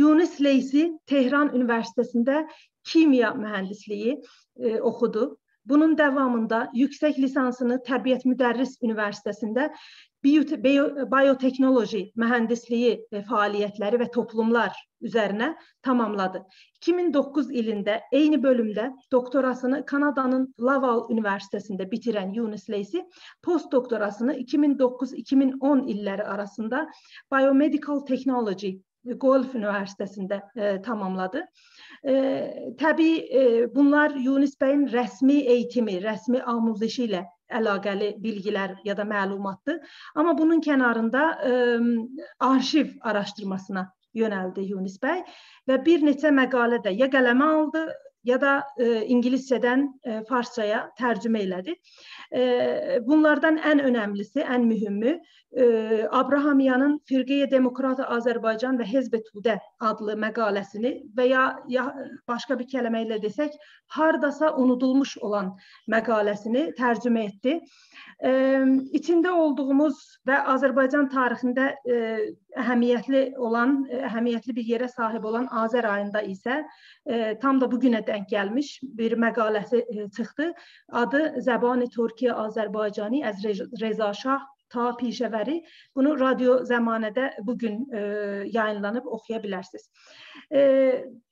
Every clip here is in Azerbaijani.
Yunus Leysi Tehran Üniversitəsində kimya mühəndisliyi e, oxudu. Bunun davamında yüksək lisansını Təbiət Müdərris Üniversitəsində biyoteknoloji mühəndisliyi e, fəaliyyətləri və toplumlar üzərinə tamamladı. 2009 ilində eyni bölümdə doktorasını Kanadanın Laval Üniversitəsində bitirən Yunus Leysi post doktorasını 2009-2010 illəri arasında Biomedical Technology Golf Üniversitəsində e, tamamladı. E, təbii e, bunlar Yunis bəyin rəsmi eğitimi, rəsmi amuzişi ilə əlaqəli bilgilər ya da məlumatdır. Amma bunun kənarında e, arxiv araşdırmasına yönəldi Yunis bəy və bir neçə məqalə də ya qələmə aldı, ya da e, ingiliscədən e, farsçaya tərcümə elədi. E, bunlardan ən önəmlisi, ən mühümü e, Abrahamyanın Firqiyə Demokrat Azərbaycan və Hezb Tudə adlı məqaləsini və ya, ya başqa bir kəlmə ilə desək, hardasa unudulmuş olan məqaləsini tərcümə etdi. E, içində olduğumuz və Azərbaycan tarixində e, əhəmiyyətli olan, əhəmiyyətli bir yerə sahib olan Azər ayında isə e, tam da bu günə denk gəlmiş bir məqaləsi e, çıxdı. Adı Zəbani Türkiyə Azərbaycani əz Reza Şah ta pişəvəri. Bunu radio zəmanədə bu gün e, yayınlanıb oxuya bilərsiniz. E,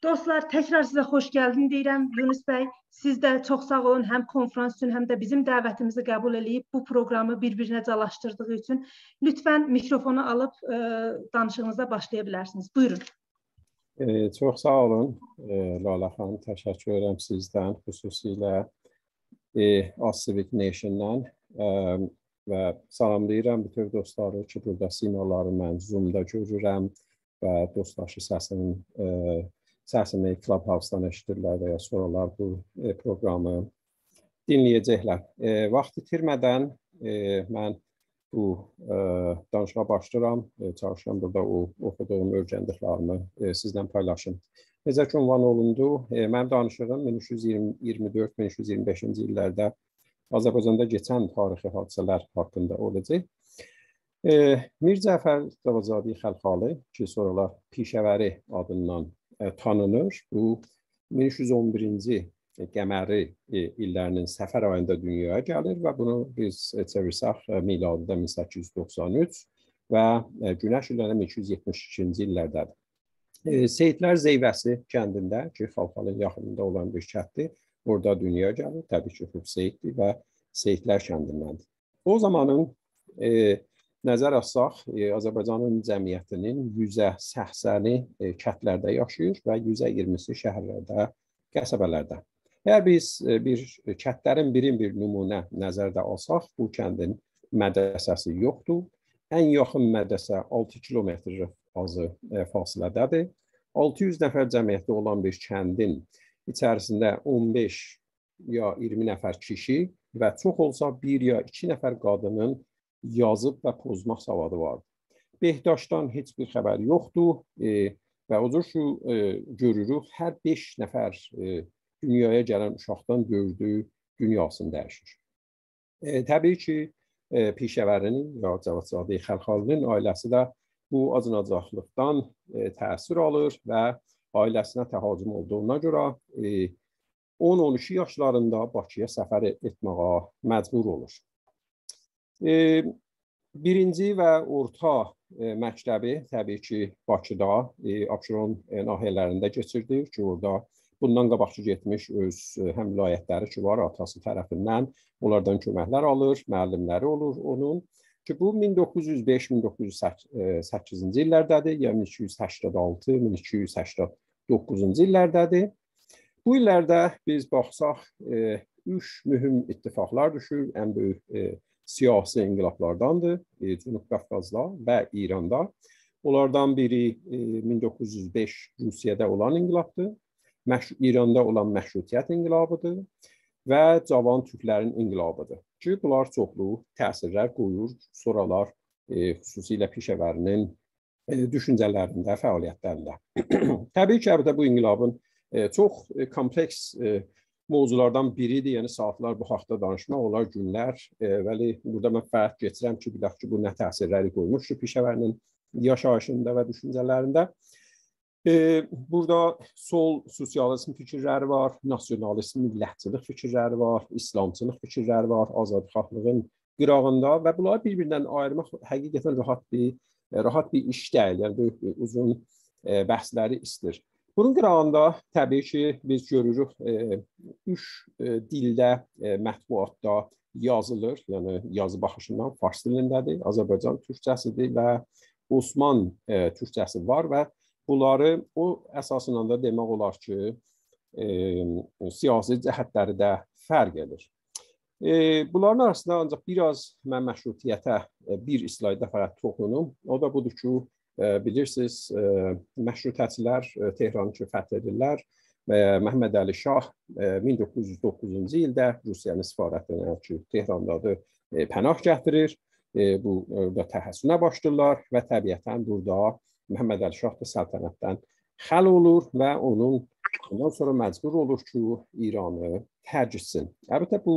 dostlar, təkrar sizə xoş gəldin deyirəm Yunus bəy. Siz də çox sağ olun həm konfrans üçün, həm də bizim dəvətimizi qəbul eləyib bu proqramı bir-birinə calaşdırdığı üçün lütfən mikrofonu alıb e, danışığınıza başlaya bilərsiniz. Buyurun. E, çox sağ olun e, Lala xanım, təşəkkür edirəm sizdən, xüsusilə e, Asivik Nation-dan e, və salamlayıram bütün dostları ki, burada simaları mən Zoom-da görürəm və dostlaşı səsimin e, səsimi Clubhouse-dan eşidirlər və ya sonralar bu e, proqramı dinləyəcəklər. E, vaxt itirmədən e, mən bu ə, danışığa başlayıram. E, çalışıram burada o oxuduğum, öyrəndiklərimi e, sizlə paylaşım. Necə ki ünvan olundu, e, mənim danışığım 1324-1325-ci illərdə Azərbaycanda keçən tarixi hadisələr haqqında olacaq. E, Mir Cəfər Davazadi Xəlxalı, ki sonralar Pişəvəri adından e, tanınır, bu 1311-ci Qəməri illərinin səfər ayında dünyaya gəlir və bunu biz Çevirsaq e, miladında 1893 və e, Günəş ilə 1272-ci illərdədir. Seyidlər Zeyvəsi kəndində ki, Falxalın yaxınında olan bir kənddir. Orada dünyaya gəlir. Təbii ki, Xub Seyiddir və Seyidlər kəndindəndir. O zamanın e, nəzər alsaq, e, Azərbaycanın cəmiyyətinin 180-i e, kəndlərdə yaşayır və 120-si şəhərlərdə, qəsəbələrdə. Əgər biz e, bir kəndlərin birin bir nümunə nəzərdə alsaq, bu kəndin mədrəsəsi yoxdur. Ən yaxın mədrəsə 6 kilometr azı e, fasilədədir. 600 nəfər cəmiyyətdə olan bir kəndin içərisində 15 ya 20 nəfər kişi və çox olsa 1 ya 2 nəfər qadının yazıb və pozmaq savadı vardır. Behdaşdan heç bir xəbər yoxdur e, və o cür şu e, görürük, hər 5 nəfər e, dünyaya gələn uşaqdan gördüyü dünyasını dəyişir. E, təbii ki, e, Pişəvərinin və Cavadzadə Xəlxalının ailəsi də bu acınacaqlıqdan e, təsir alır və ailəsinə təhacüm olduğuna görə e, 10-12 yaşlarında Bakıya səfər etməyə məcbur olur. E, birinci və orta e, məktəbi təbii ki, Bakıda, e, Abşeron e, nahiyələrində keçirdi ki, orada Bundan qabaqçı getmiş öz e, həm vilayətləri ki var, atası tərəfindən onlardan köməklər alır, müəllimləri olur onun ki bu 1905-1908-ci e, illərdədir, yəni 1286-1289-cu illərdədir. Bu illərdə biz baxsaq, e, üç mühüm ittifaqlar düşür, ən böyük e, siyasi inqilablardandır e, Cənub Qafqazda və İranda. Onlardan biri e, 1905 Rusiyada olan inqilabdır. İranda olan məşrutiyyət inqilabıdır və cavan türklərin inqilabıdır ki, bunlar çoxlu təsirlər qoyur, sonralar e, xüsusilə pişəvərinin e, düşüncələrində, fəaliyyətlərində. Təbii ki, əlbəttə bu inqilabın e, çox e, kompleks e, mövzulardan biridir. Yəni saatlar bu haqqda danışmaq olar, günlər. E, vəli burada mən fərq keçirəm ki, bilək ki, bu nə təsirləri qoymuşdu pişəvərinin yaşayışında və düşüncələrində. E, Burada sol sosializm fikirləri var, nasionalist millətçilik fikirləri var, islamçılıq fikirləri var, azadxahlığın qırağında və bunları bir-birindən ayırmaq həqiqətən rahat bir rahat bir iş deyil, yəni böyük bir uzun bəhsləri istir. Bunun qırağında təbii ki, biz görürük üç dildə mətbuatda yazılır, yəni yazı baxışından fars dilindədir, Azərbaycan türkcəsidir və Osman türkcəsi var və bunları o əsasından da demək olar ki, e, siyasi cəhətləri də fərq edir. E, bunların arasında ancaq biraz mən məşrutiyyətə e, bir islayda fərq toxunum. O da budur ki, e, bilirsiniz, e, məşrutəçilər e, Tehranı ki, fəth edirlər və Məhəmməd Əli Şah e, 1909-cu ildə Rusiyanın səfarətinə ki, Tehrandadır, e, pənah gətirir. E, bu da təhəssünə başlayırlar və təbiətən burada Məhəmməd Əlşah da səltənətdən xəl olur və onun ondan sonra məcbur olur ki, İranı tərk etsin. Əlbəttə bu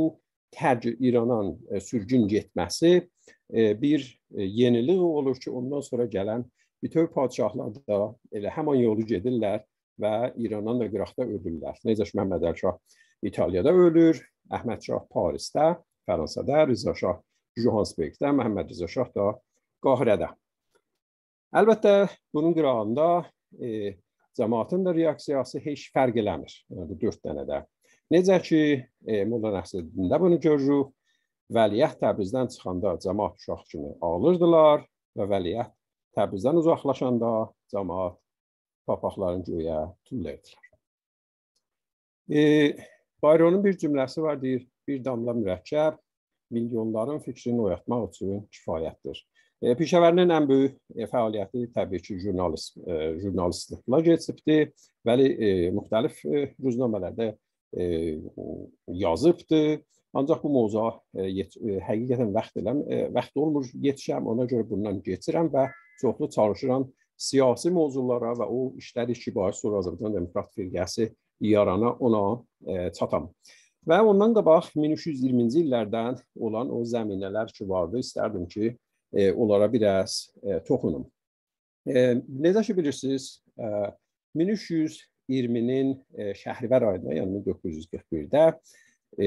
tərk İranın e, sürgün getməsi e, bir e, yenilik olur ki, ondan sonra gələn bütöv padşahlar da elə həmin yolu gedirlər və İrandan da qıraqda ölürlər. Necə ki Məhəmməd Əlşah İtaliyada ölür, Əhməd Şah Parisdə, Fransada, Rıza Şah Johannesburgdə, Məhəmməd Rıza Şah da Qahirədə. Əlbəttə, bunun qırağında e, cəmaatın da reaksiyası heç fərq eləmir. Yəni bu 4 dənə də. Necə ki, e, Molla Nəsrəddin də bunu görürük. Vəliəhd Təbrizdən çıxanda cəmaat uşaq kimi ağlırdılar və Vəliəhd Təbrizdən uzaqlaşanda cəmaat papaqlarını göyə tullayırdılar. E, Bayronun bir cümləsi var, deyir, bir damla mürəkkəb milyonların fikrini oyatmaq üçün kifayətdir. E, Pişəvərinin ən böyük e, fəaliyyəti təbii ki, jurnalist, e, jurnalistlikla keçibdir. Vəli müxtəlif ruznamələrdə yazıbdır. Ancaq bu mövzuya həqiqətən vaxt eləm, vaxt olmur, yetişəm, ona görə bundan keçirəm və çoxlu çalışıram siyasi mövzulara və o işləri ki, baş sonra Azərbaycan Demokrat Firqəsi yarana ona çatam. Və ondan qabaq 1320-ci illərdən olan o zəminələr ki vardı, istərdim ki, e, onlara biraz e, toxunum. E, necə ki bilirsiniz, e, 1320-nin e, Şəhrivər ayında, yəni 1941-də e,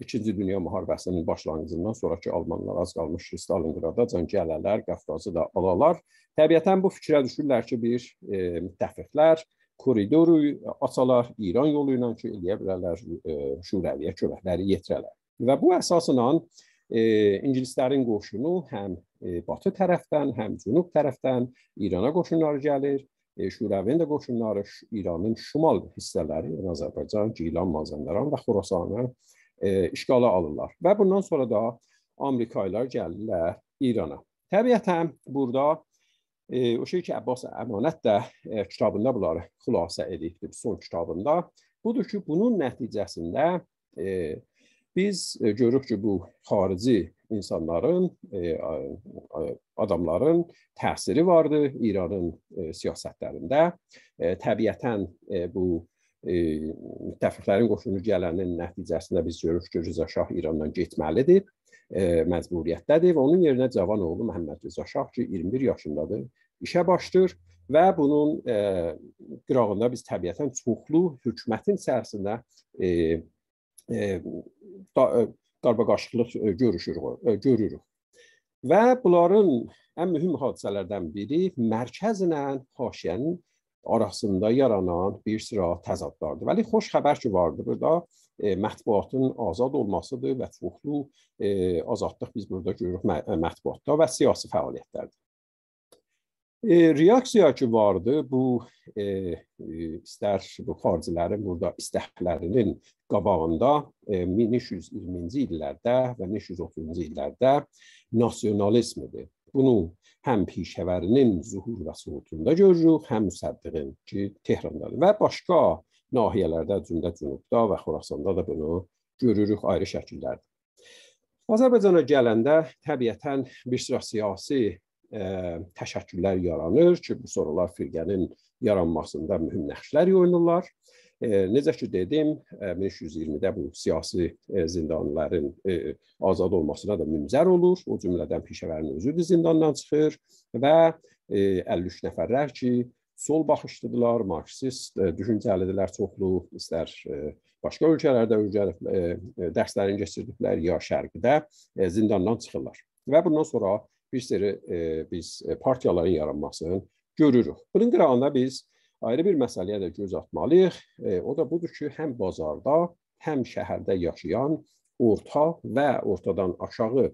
İkinci Dünya Müharibəsinin başlanğıcından sonrakı almanlar az qalmış Stalinqradda can gələrlər, Qafqazı da alalar. Təbiətən bu fikrə düşürlər ki, bir e, müttəfiqlər koridoru açalar İran yolu ilə ki, eləyə bilərlər e, şurəviyə köməkləri yetirələr. Və bu əsasla ingilislərin qoşunu həm batı tərəfdən, həm cənub tərəfdən İrana qoşunları gəlir. Şüravinin də qoşunları İranın şimal hissələri, yəni Azərbaycan, Gilan, Mazandaran və Xorasanı işğala alırlar. Və bundan sonra da Amerikalılar gəlirlər İrana. Təbiətən burada e, o şey ki, Abbas Əmanət də e, kitabında bunları xülasə edibdir, son kitabında. Budur ki, bunun nəticəsində e, Biz e, görürük ki, bu xarici insanların, e, adamların təsiri vardı İranın e, siyasətlərində. Təbiətən bu müttəfiqlərin qoşunu gələninin nəticəsində biz görürük ki, Rıza Şah İrandan getməlidir məcburiyyətdədir və onun yerinə cavan oğlu Məhəmməd Rıza Şah ki, 21 yaşındadır, işə başlayır və bunun e, qırağında biz təbiətən çoxlu hökumətin səhəsinə e, e, E, qarmaqarşılıq e, görüşürük, e, görürük. Və bunların ən mühüm hadisələrdən biri mərkəzlə haşiyənin arasında yaranan bir sıra təzadlardır. Bəli, xoş xəbər ki, vardır burada e, mətbuatın azad olmasıdır və çoxlu e, azadlıq biz burada görürük mətbuatda və siyasi fəaliyyətlərdə. E, reaksiya ki vardı, bu e, e istər bu xaricilərin burada istəklərinin qabağında e, 1320-ci illərdə və 1330-cu illərdə nasionalizm idi. Bunu həm Pişəvərinin zuhur və süqutunda görürük, həm Müsəddiqin ki, Tehrandadır və başqa nahiyələrdə, cümlə cənubda və Xorasanda da bunu görürük ayrı şəkillərdə. Azərbaycana gələndə təbiətən bir sıra siyasi ə, təşəkkürlər yaranır ki, bu sorular firqənin yaranmasında mühüm nəqşlər oynayırlar. E, necə ki dedim, 520-də bu siyasi e, zindanlıların e, azad olmasına da münzər olur. O cümlədən Pişəvərin özü də zindandan çıxır və e, 53 nəfərlər ki, sol baxışlıdılar, marksist e, düşüncəlidirlər çoxlu, istər e, başqa ölkələrdə öyrənib e, dərslərini keçirdiklər ya şərqdə e, zindandan çıxırlar. Və bundan sonra bir seri e, biz e, partiyaların yaranmasını görürük. Bunun qırağında biz ayrı bir məsələyə də göz atmalıyıq. E, o da budur ki, həm bazarda, həm şəhərdə yaşayan orta və ortadan aşağı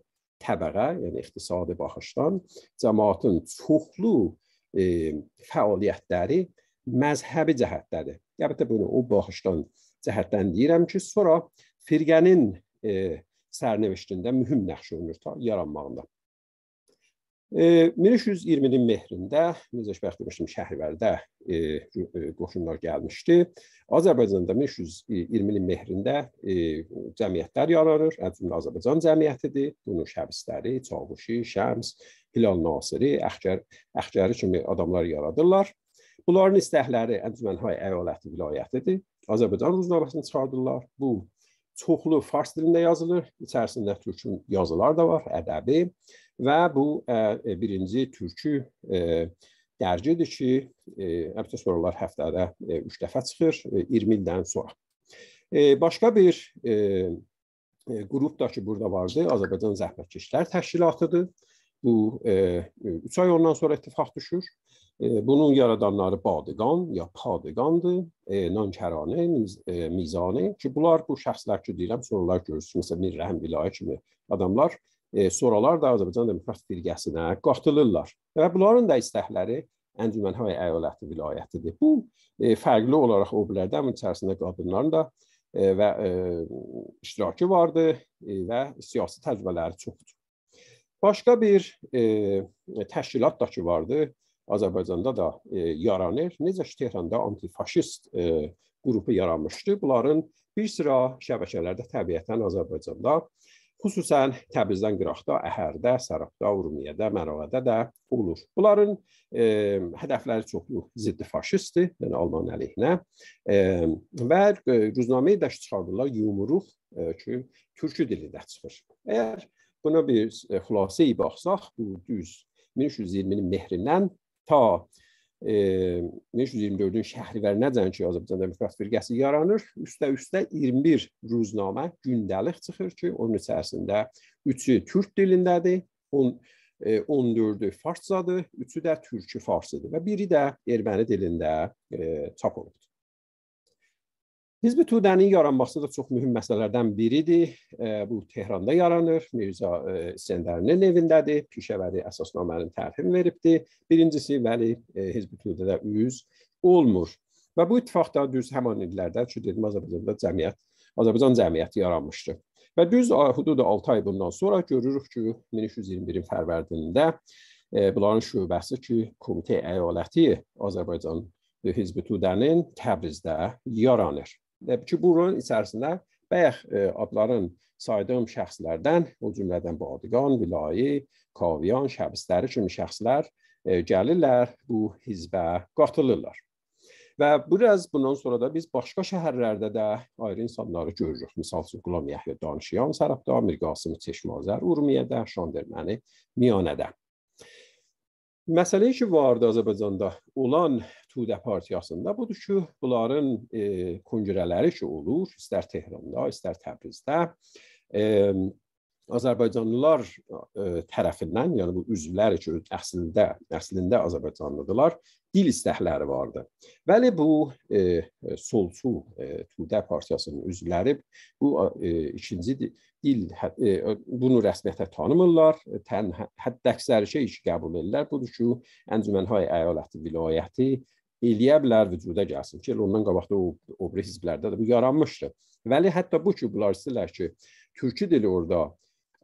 təbəqə, yəni iqtisadi baxışdan cəmaatın çoxlu e, fəaliyyətləri məzhəbi cəhətdədir. Əlbəttə bunu o baxışdan cəhətdən deyirəm ki, sonra firqənin e, sərnəvişdində mühüm nəqş oynayır ta yaranmağında. 1320-ci ilin mehrində, necə bəxt demişdim, Şəhrivərdə e, e, qoşunlar gəlmişdi. Azərbaycanda 1320-ci ilin mehrində e, cəmiyyətlər yaranır. Ədvin Azərbaycan cəmiyyətidir. Bunun şəbisləri, Çavuşi, Şəms, Hilal Nasiri, Əxcər, Əxcəri kimi adamlar yaradırlar. Bunların istəkləri Ədvənhay əyaləti vilayətidir. Azərbaycan ruznaməsini çıxardırlar. Bu çoxlu fars dilində yazılır. İçərisində türkün yazılar da var, ədəbi. Və bu e, e, birinci türkü e, dərcidir ki, həmişə sorular həftədə 3 dəfə çıxır 20 ildən sonra. Başqa bir qrup da ki, burada vardı, Azərbaycan Zəhmətkeşlər Təşkilatıdır. Bu 3 ay ondan sonra ittifaq düşür. Bunun yaradanları Badiqan ya Padiqandır, Nankəranə, Mizanə ki, bunlar bu şəxslər ki, deyirəm, sorular görürsünüz, məsələn, Mirrəhim Vilayə kimi adamlar e, sonralar da Azərbaycan Demokrat Birgəsinə qatılırlar. Və bunların da istəkləri Əncümənhay əyaləti vilayətidir. Bu e, fərqli olaraq o bilərdən içərisində qadınların da e, və e, iştirakı vardı e, və siyasi təcrübələri çoxdur. Başqa bir e, təşkilat da ki vardı. Azərbaycanda da e, yaranır. Necə ki Tehran'da antifaşist e, qrupu yaranmışdı. Bunların bir sıra şəbəkələrdə təbiətən Azərbaycanda e, Xüsusən Təbrizdən qıraqda, Əhərdə, Sərabda, Urmiyədə, Məravədə də olur. Bunların e, hədəfləri çoxlu ziddi faşistdir, yəni Alman əleyhinə. E, və e, ruznaməyə də çıxardırlar, yumuruq e, ki, türkü dili də çıxır. Əgər buna bir e, xülasəyə baxsaq, bu düz 1320-nin mehrindən ta 524-cün şəhrivər nəcən ki, Azərbaycan Demokrat Firqəsi yaranır. Üstə-üstə 21 ruznamə gündəlik çıxır ki, onun içərisində 3-ü türk dilindədir, 10 14-ü e, farscadır, 3-ü də türkü farsıdır və biri də erməni dilində çap e, olunub. Hizbi Tudənin yaranması da çox mühüm məsələlərdən biridir. Bu Tehranda yaranır, Mirzə İskəndərinin evindədir. Pişəvəri əsasnamənin tərtibini veribdi. Birincisi, bəli, Hizbi Tudədə üz olmur. Və bu ittifaq da düz həmin illərdə, çünki dedim Azərbaycanda cəmiyyət, Azərbaycan cəmiyyəti yaranmışdı. Və düz hüdud 6 ay bundan sonra görürük ki, 1321-in fərvərdində bunların şöbəsi ki, Komitə əyaləti Azərbaycan Hizbi Tudənin Təbrizdə yaranır ki, bu rolun içərisində bayaq e, adların saydığım şəxslərdən, o cümlədən Badiqan, Vilayi, Kaviyan, Şəbistəri kimi şəxslər e, gəlirlər, bu hizbə qatılırlar. Və biraz bundan sonra da biz başqa şəhərlərdə də ayrı insanları görürük. Məsəl üçün Qulam Yəhya Danışyan Sərəbdə, Mir Qasım Çeşmazər Urmiyədə, Şanderməni Miyanədə. Məsələ ki, vardı Azərbaycanda olan Tudə partiyasında budur ki, bunların e, konqreləri ki olur, istər Tehran'da, istər Təbrizdə, e, Azərbaycanlılar ə, e, tərəfindən, yəni bu üzvlər ki, əslində əslində Azərbaycanlıdılar, dil istəkləri vardı. Bəli, bu e, solçu e, e Tudə partiyasının üzvləri bu e, ikinci dil hə, e, bunu rəsmiyyətə tanımırlar. Tən hədd əksər şey qəbul edirlər. Budur ki, Əncümənhay əyaləti vilayəti eləyə bilər vücuda gəlsin ki, ondan qabaq da o obri hizblərdə də bu yaranmışdı. Vəli hətta bu ki, bunlar istəyirlər ki, türkü dili orada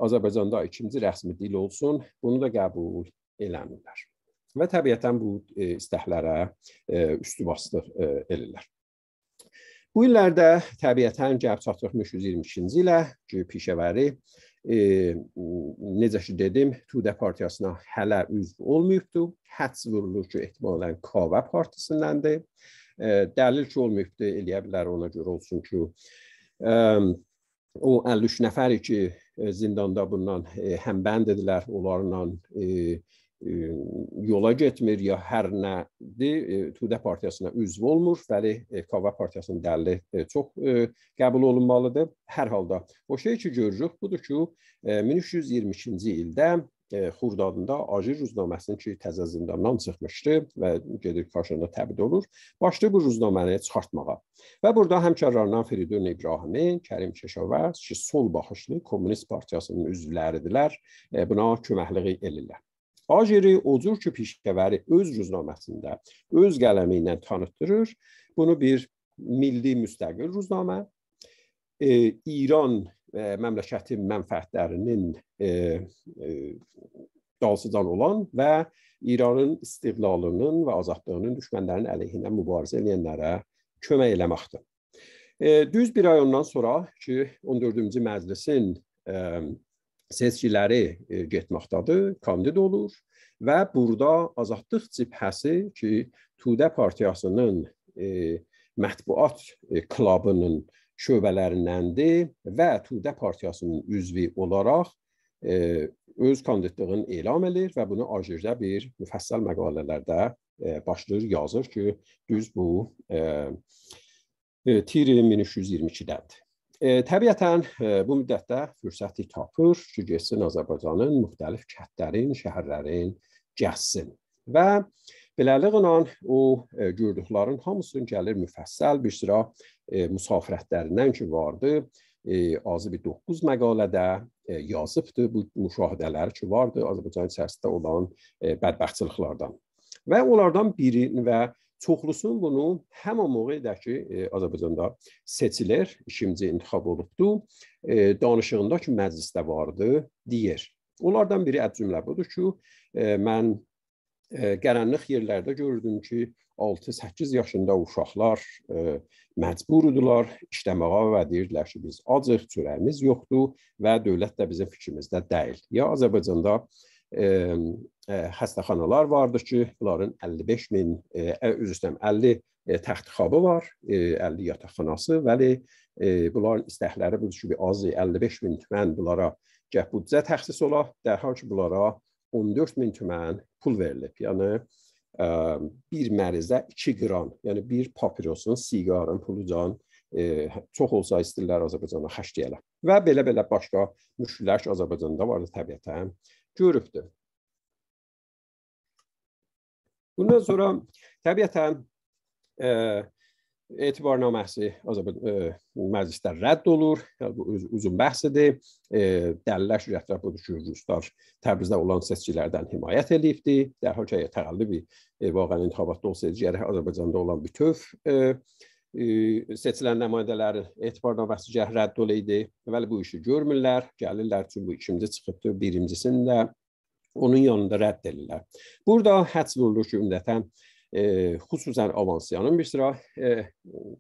Azərbaycanda ikinci rəsmi dil olsun, bunu da qəbul eləmirlər və təbiətən bu e, istəklərə e, üstübaslıq e, elirlər. Bu illərdə təbiətən gəlib çatdıq 322-ci ilə ki, pişəvəri e, necə ki dedim, Tudə partiyasına hələ üzv olmayıbdı. Həds vurulur ki, ehtimalən Kava partiyasındandır. E, dəlil ki, olmayıbdı, eləyə bilər ona görə olsun ki, e, o 53 nəfəri ki, zindanda bundan e, həmbənd edilər, onlarla e, E, yola getmir ya hər nədir, e, Tudə partiyasına üzv olmur. Fəlih e, Kava partiyasının dəlli çox qəbul olunmalıdır. Hər halda o şey ki görürük budur ki 1322-ci ildə Xurdadında Ajir ruznaməsinin ki, təzə zindandan çıxmışdı və gedir qarşında təbid olur. Başlayır bu ruznaməni çıxartmağa. Və burada həmkarlarından Feridun İbrahimi, Kərim Keşavəz ki, sol baxışlı Kommunist Partiyasının üzvləridirlər, buna köməkliyi elirlər. Tajeri odur ki, pişkəvəri öz ruznaməsində, öz qələmi ilə tanıtdırır. Bunu bir milli müstəqil ruznamə, e, İran e, məmləkəti mənfəətlərinin e, e, dalsıdan olan və İranın istiqlalının və azadlığının düşmənlərin əleyhinə mübarizə edənlərə kömək eləməkdir. E, düz bir ay ondan sonra ki, 14-cü məclisin e, seçkiləri e, getməkdədir, kandid olur və burada Azadlıq Cibhəsi ki, Tudə partiyasının e, mətbuat e, klubunun şöbələrindəndir və Tudə partiyasının üzvü olaraq e, öz kandidlığını elan edir və bunu Ajirdə bir müfəssəl məqalələrdə e, başlayır, yazır ki, düz bu e, e Tiri 1322-dədir. E, təbiətən e, bu müddətdə fürsəti tapır ki, getsin Azərbaycanın müxtəlif kəndlərin, şəhərlərin gəzsin. Və beləliklə o e, gördüklərin hamısını gəlir müfəssəl bir sıra e, müsafirətlərindən ki, vardı. E, azı bir 9 məqalədə e, yazıbdı bu müşahidələri ki, vardı Azərbaycan içərisində olan e, bədbəxtçiliklərdən. Və onlardan biri və Çoxlusunun bunu həmin mövqe edək ki, e, Azərbaycanda seçilər, işimci intixab olubdu. E, danışığında ki, məclisdə vardı, deyir. Onlardan biri əb cümlə budur ki, e, mən e, qərənliq yerlərdə gördüm ki, 6-8 yaşında uşaqlar e, məcburdular işləməyə və deyirdilər ki, biz acıq, çörəyimiz yoxdur və dövlət də bizim fikrimizdə deyil. Ya Azərbaycanda e, E, xəstəxanalar vardır ki, bunların 55 min, e, üzr istəyirəm, 50 e, təxtixabı var, 50 yataqxanası, vəli bunların istəkləri budur ki, azı 55 min tümən bunlara gəh büdcə təxsis ola, dərhal ki, bunlara 14 min tümən pul verilib. Yəni, bir mərizə 2 qram, yəni bir papirosun, siqarın, pulucan, e, çox olsa istəyirlər Azərbaycanda xərcləyələr. Və belə-belə başqa müşkillər ki, Azərbaycanda vardır təbiətən. Hə? görübdür. Bundan sonra təbiətən e, etibarnaməsi Azərbaycan e, məclisdə rədd olur. Yəni, bu öz, uzun bəhsdir. E, dəlillər şürətdə budur ki, ruslar Təbrizdə olan seçkilərdən himayət edibdi. Dərhal ki, təqəllüb e, vaqəən intiqabatda olsaydı, gərək yəni Azərbaycanda olan bütöv e, seçilən nümayəndələrin etibarına vəsiqə rədd ol idi. Deməli bu işi görmürlər, gəlirlər ki, bu kimdə çıxıbdı birincisində onun yanında rədd edirlər. Burada həsr olunur ki, ümumiyyətən e, xüsusən Avansiyanın bir sıra e,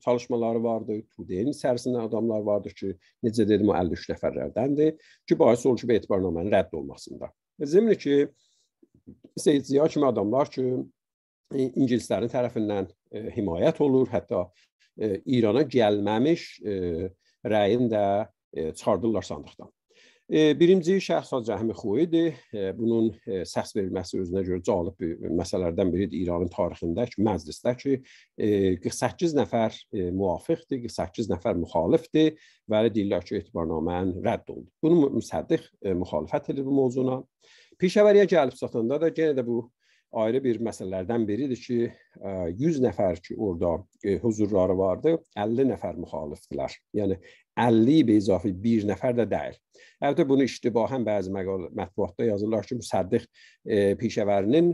çalışmaları vardı. Tudeyin içərisində adamlar vardı ki, necə dedim, 53 nəfərlərdəndir ki, baisi olur ki, bu etibarnamənin rədd olmasında. Zəmin e, ki, Seyid Ziya kimi adamlar ki, ingilislərin tərəfindən e, himayət olur, hətta E, İrana gəlməmiş e, rəyin də e, çıxardırlar sandıqdan. Birinci Şəhzad Cəhmi Xoyidi bunun səs verilməsi özünə görə cəlb bir məsələlərdən biridir İranın tarixində ki, məclisdə ki, 48 nəfər muvafiqdir, 48 nəfər müxalifdir və deyirlər ki, etibarnamənin rədd olundu. Bunu müsəddiq müxalifət edir bu mövzuna. Pişəvəriyə gəlib çatanda da yenə də bu ayrı bir məsələlərdən biridir ki, 100 e, nəfər ki, orada e, huzurları vardı, 50 nəfər müxalifdilər. Yəni 50 bir izafi 1 nəfər də deyil. Əlbəttə bunu iştibahən bəzi mətbuatda yazırlar ki, müsəddiq e, pişəvərinin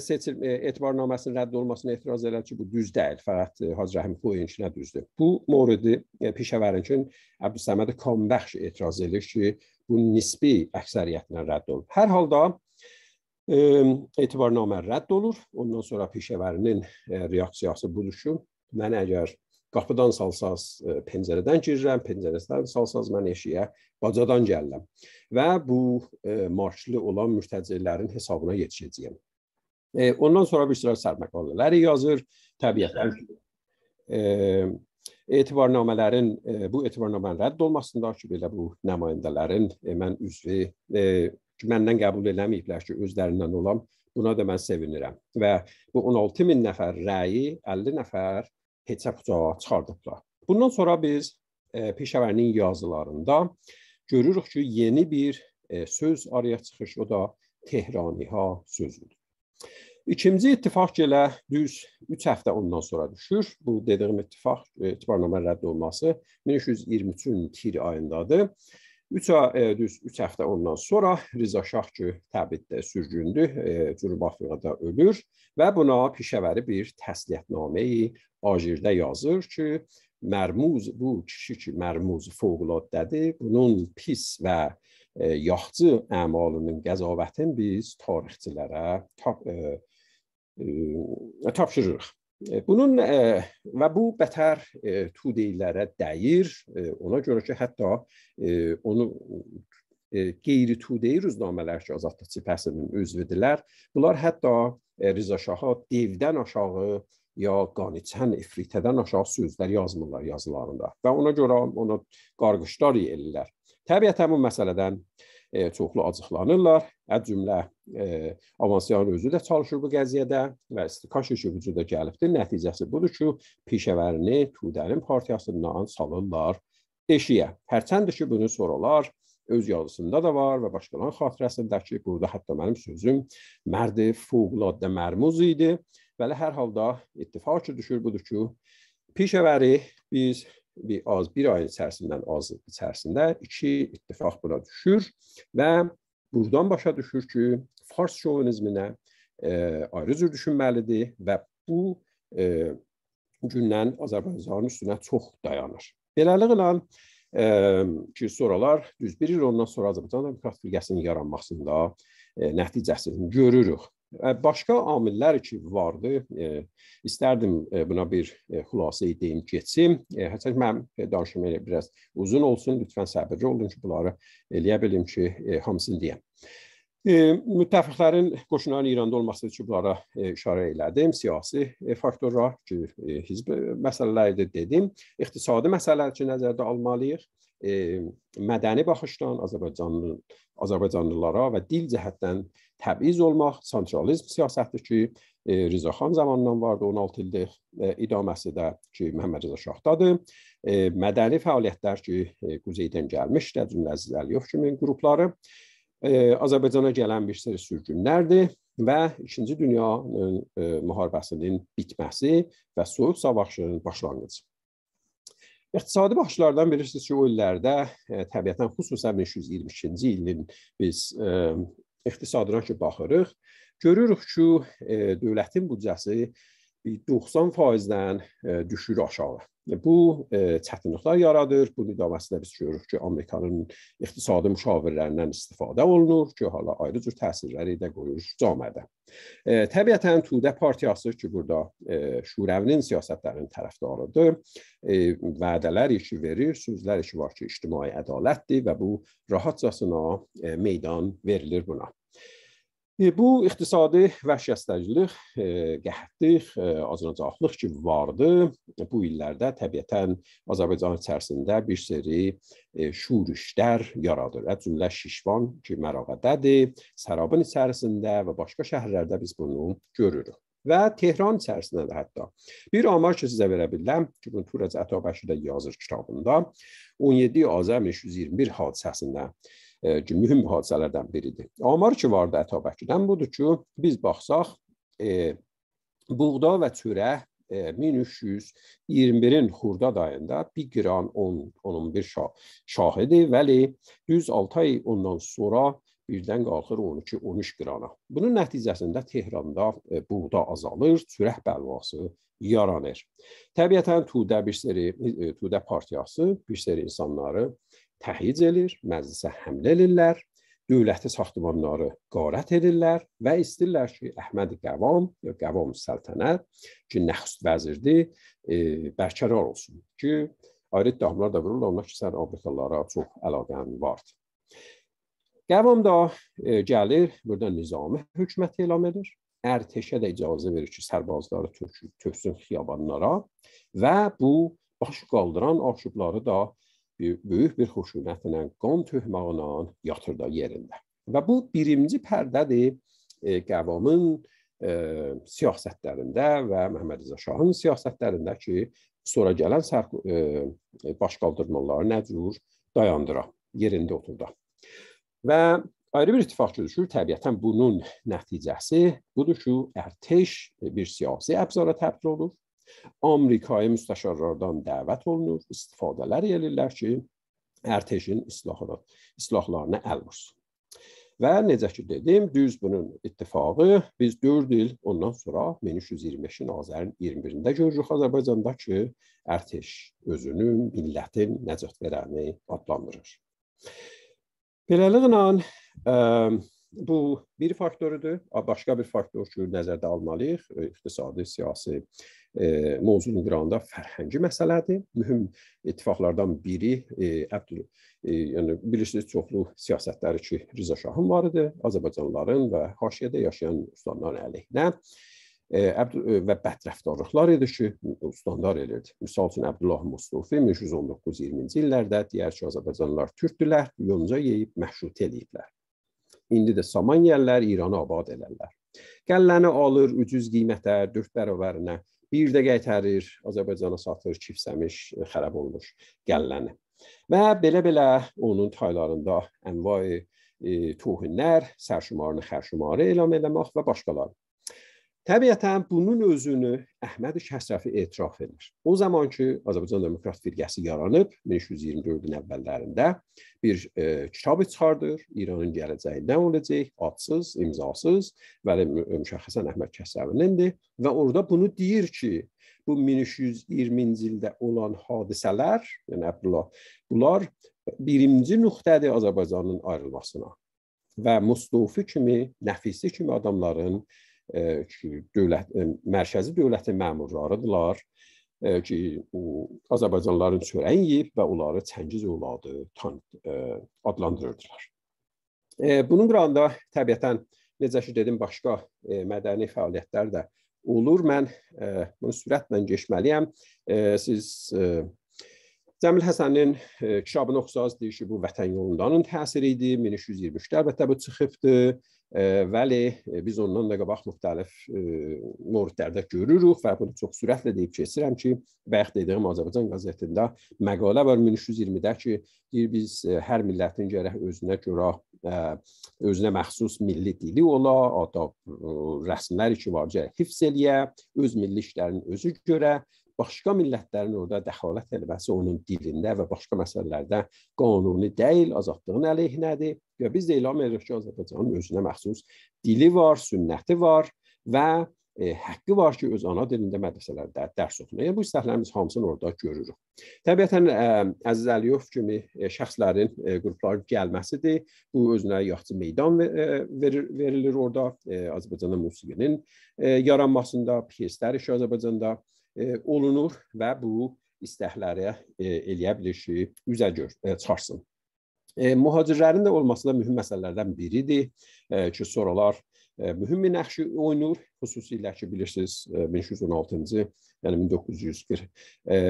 seçim etibarnaməsinin rədd olmasına etiraz elədi ki, bu düz deyil, fəqət Hacı Rəhim Qoyunçinə düzdür. Bu Moridi Pişəvərin üçün Əbdüsəməd Konbəxş etiraz edir ki, bu nisbi əksəriyyətlə rədd olub. Hər halda etibarnamə rədd olur. Ondan sonra pişəvərinin reaksiyası budur ki, mən əgər qapıdan salsaz pəncərədən girirəm, pəncərədən salsaz mən eşiyə bacadan gəlirəm və bu marşlı olan mürtəcilərin hesabına yetişəcəyəm. Ondan sonra bir sıra sərməqalələri yazır, təbiətən etibarnamələrin bu etibarnamənin rədd olmasında ki, belə bu nümayəndələrin mən üzvü ki, məndən qəbul eləməyiblər ki, özlərindən olam. Buna da mən sevinirəm. Və bu 16 min nəfər rəyi 50 nəfər heçə bucağa çıxardıblar. Bundan sonra biz e, Peshəvərinin yazılarında görürük ki, yeni bir e, söz araya çıxış, o da Tehraniha sözüdür. İkinci ittifaq elə düz 3 həftə ondan sonra düşür. Bu dediyim ittifaq e, etibarnamə rədd olunması 1323-cü il ayındadır. Üç, ə, e, düz 3 həftə ondan sonra Rza Şah ki, Təbiddə sürgündü, e, Cənubi Afrikada ölür və buna Pişəvəri bir təsliyyətnaməyi Ajirdə yazır ki, mərmuz bu kişi ki, mərmuz fövqəladədir, bunun pis və ə, e, yaxçı əmalının qəzavətini biz tarixçilərə tap, ə, ə, tapşırırıq. Bunun e, və bu bətər e, Tudeylərə dəyir. E, ona görə ki, hətta onu qeyri-Tudey rüznamələr ki, Azadlıqçı Pəsinin üzvüdülər. Bunlar hətta Rıza Şaha devdən aşağı ya qaniçən ifritədən aşağı sözlər yazmırlar yazılarında və ona görə ona qarğışlar elirlər. Təbiətən bu məsələdən e, çoxlu acıqlanırlar. Ə cümlə e, Avansyanın özü də çalışır bu qəziyyədə və istikaş işi vücuda gəlibdir. Nəticəsi budur ki, pişəvərini Tudənin partiyasından salırlar eşiyə. Hərçəndir ki, bunu soralar öz yazısında da var və başqalarının xatirəsindəki burada hətta mənim sözüm mərdi fövqəladə mərmuz idi. Bəli, hər halda ittifaq düşür budur ki, pişəvəri biz bir az bir ay içərisindən az içərisində iki ittifaq bura düşür və buradan başa düşür ki, fars şovinizminə e, ayrı cür düşünməlidir və bu e, gündən Azərbaycanın üstünə çox dayanır. Beləliklə e, ki, sonralar düz bir il ondan sonra Azərbaycan Demokrat Birliyəsinin yaranmasında e, nəticəsini görürük. E, başqa amillər ki vardı. E, istərdim e, buna bir xülasə edeyim, keçim. Hətta mənim danışım elə biraz uzun olsun. Lütfən səbirli olun ki, bunları eləyə bilim ki, hamısını deyəm. Müttəfiqlərin qoşunların İranda olması üçün bunlara işarə elədim. Siyasi faktorlar ki, hizb məsələləridir dedim. İqtisadi məsələlər ki, nəzərdə almalıyıq. Mədəni baxışdan Azərbaycanlı Azərbaycanlılara və dil cəhətdən təbiz olmaq, sentralizm siyasəti ki, e, Rza xan zamanından vardı 16 ildir e, idaməsi də ki, Məhəmməd Rza Şahdadır. E, mədəni fəaliyyətlər ki, e, quzeydən gəlmiş, Dəcil Əziz Əliyev kimi qrupları e, Azərbaycana gələn bir seri sürgünlərdir və 2-ci dünya e, müharibəsinin bitməsi və soyuq savaşının başlanğıcı. İqtisadi baxışlardan bilirsiniz ki, o illərdə e, təbiətən xüsusən 522-ci ilin biz e, iqtisadına ki, baxırıq, görürük ki, e, dövlətin büdcəsi 90 faizdən e, düşür aşağı. Bu e, çətinliklər yaradır. Bunun davasında biz görürük ki, Amerikanın iqtisadi müşavirlərindən istifadə olunur ki, hala ayrı cür təsirləri də qoyur camədə. E, təbiətən Tudə partiyası ki, burada e, şurəvinin siyasətlərinin tərəfdarıdır. E, vədələr işi verir, sözlər işi var ki, ictimai ədalətdir və bu rahatcasına e, meydan verilir buna. E, bu iqtisadi vəhşəstəcilik, e, qəhətlik, e, azınacaqlıq kimi vardı. Bu illərdə təbiətən Azərbaycan içərisində bir seri şurüşlər yaradır. Ə cümlə Şişvan ki, Mərağədədir, Sərabın içərisində və başqa şəhərlərdə biz bunu görürük və Tehran içərisində də hətta. Bir amar ki, sizə verə bilərəm ki, bunu Turəc Ətabəşidə yazır kitabında 17 Azəm 321 hadisəsində ki, e, mühüm hadisələrdən biridir. Amar ki vardı Ətabəkdən budur ki, biz baxsaq, e, buğda və çörək 1321-in xurdad ayında 1 qıran 10 11 şah, şahidi, vəli düz 6 ay ondan sonra birdən qalxır 12-13 qırana. Bunun nəticəsində Tehran'da e, buğda azalır, çürək bəlvası yaranır. Təbiətən Tudə bir seri e, Tudə partiyası bir seri insanları təhyic elir, məclisə həmlə edirlər, dövləti saxtivanları qarət edirlər və istirlər ki, Əhməd Qavam, Qavam Səltənət ki, nəxst vəzirdir, e, bərqərar olsun ki, ayrı iddiamlar da vurulur, onlar ki, sən Afrikalılara çox əlaqən vardır. Qavam da e, gəlir, burada nizami hökumət elan edir. Ərteşə də icazə verir ki, sərbazları töksün, töksün xiyabanlara və bu baş qaldıran aşıqları da bir, böyük bir xoşunətlə qan töhmaqla yatır da yerində. Və bu birinci pərdədir e, qəvamın e, siyasətlərində və Məhəmməd Rza Şahın siyasətlərində ki, sonra gələn sər e, baş qaldırmaları nə cür dayandıra, yerində oturda. Və ayrı bir ittifaqçı düşür. Təbiətən bunun nəticəsi budur ki, ərteş bir siyasi əbzara təbdil olur Amerikaya müstəşarlardan dəvət olunur, istifadələr elirlər ki, ərteşin islahat, islahlarına əl vursun. Və necə ki dedim, düz bunun ittifaqı biz 4 il ondan sonra 1325-ci Azərin 21-də görürük Azərbaycanda ki, ərteş özünün, millətin nəcatverəni adlandırır. Beləliklə, ə, e, bu bir faktorudur. Başqa bir faktor ki, nəzərdə almalıyıq, e, iqtisadi, siyasi e, mövzu İran'da fərhəngi məsələdir. Mühüm ittifaqlardan biri e, Əbdül e, yəni bilirsiniz çoxlu siyasətləri ki, Rza Şahın var idi, Azərbaycanlıların və haşiyədə yaşayan ustaların əleyhinə. E, Əbdül e, və bədrəftarlıqlar idi ki, ustalar elirdi. Məsəl üçün Əbdullah Mustafi 1319-20-ci illərdə deyər ki, Azərbaycanlılar türkdülər, yonca yeyib məşrut eləyiblər. İndi də saman yerlər İranı abad edərlər. Qəlləni alır ucuz qiymətə, 4 bərabərinə bir də qaytarır, Azərbaycana satır, çipsəmiş, xərab olmuş gəlləni. Və belə-belə onun taylarında ənvai e, tuhinlər, sərşumarını xərşumarı elam eləmək və başqaları. Təbiətən bunun özünü Əhməd Şəhsəfi etiraf edir. O zaman ki, Azərbaycan Demokrat Firqəsi yaranıb 1324-cü əvvəllərində bir e, kitab çıxardır. İranın gələcəyi nə olacaq? Adsız, imzasız və müşəxəsən Əhməd Şəhsəvinindir və orada bunu deyir ki, bu 1320-ci ildə olan hadisələr, yəni Abdullah, bunlar birinci nöqtədir Azərbaycanın ayrılmasına və Mustofi kimi, Nəfisi kimi adamların ki, dövlət e, mərkəzi dövlətin məmurlarıdırlar ki, Azərbaycanlıların çörəyi yeyib və onları Çəngiz övladı e, adlandırırdılar. E, bunun qırağında təbiətən necə ki dedim başqa mədəni fəaliyyətlər də olur. Mən bunu sürətlə keçməliyəm. Siz Cəmil Həsənin kitabını oxusanız deyir ki, bu Vətən yolundanın təsiri idi. 1323-də əlbəttə bu çıxıbdı. ولی e, biz ondan da qabaq müxtəlif müritlərdə e, görürük və bunu çox sürətlə deyib keçirəm ki, bayaq dediyim Azərbaycan qəzetində məqalə var 1320-də ki, deyir biz e, hər millətin gərək özünə görə özünə məxsus milli dili ola, adab, rəsmləri ki var gərək hifz eləyə, öz milli işlərin özü görə başqa millətlərin orada dəxalət eləməsi onun dilində və başqa məsələlərdə qanuni deyil, azadlığın əleyhinədir. Ya biz də İlham Əliyev Azərbaycanın özünə məxsus dili var, sünnəti var və e, haqqı var ki, öz ana dilində mədrəsələrdə dərs oxusun. Yəni bu istəklərimiz hamısını orada görürük. Təbiətən ə, Əziz Əliyov kimi ə, şəxslərin ə, qrupların gəlməsidir. Bu özünə yaxşı meydan ə, verir, verilir orada ə, Azərbaycanda musiqinin ə, yaranmasında, pyeslər işi Azərbaycanda ə, olunur və bu istəklərə ə, eləyə bilir ki, üzə gör, ə, çıxarsın. E, mühacirlərin də olması da mühüm məsələlərdən biridir e, ki, soralar e, mühüm bir nəqşi oynayır. Xüsusilə ki, bilirsiniz, 516-cı, e, yəni 1940 e,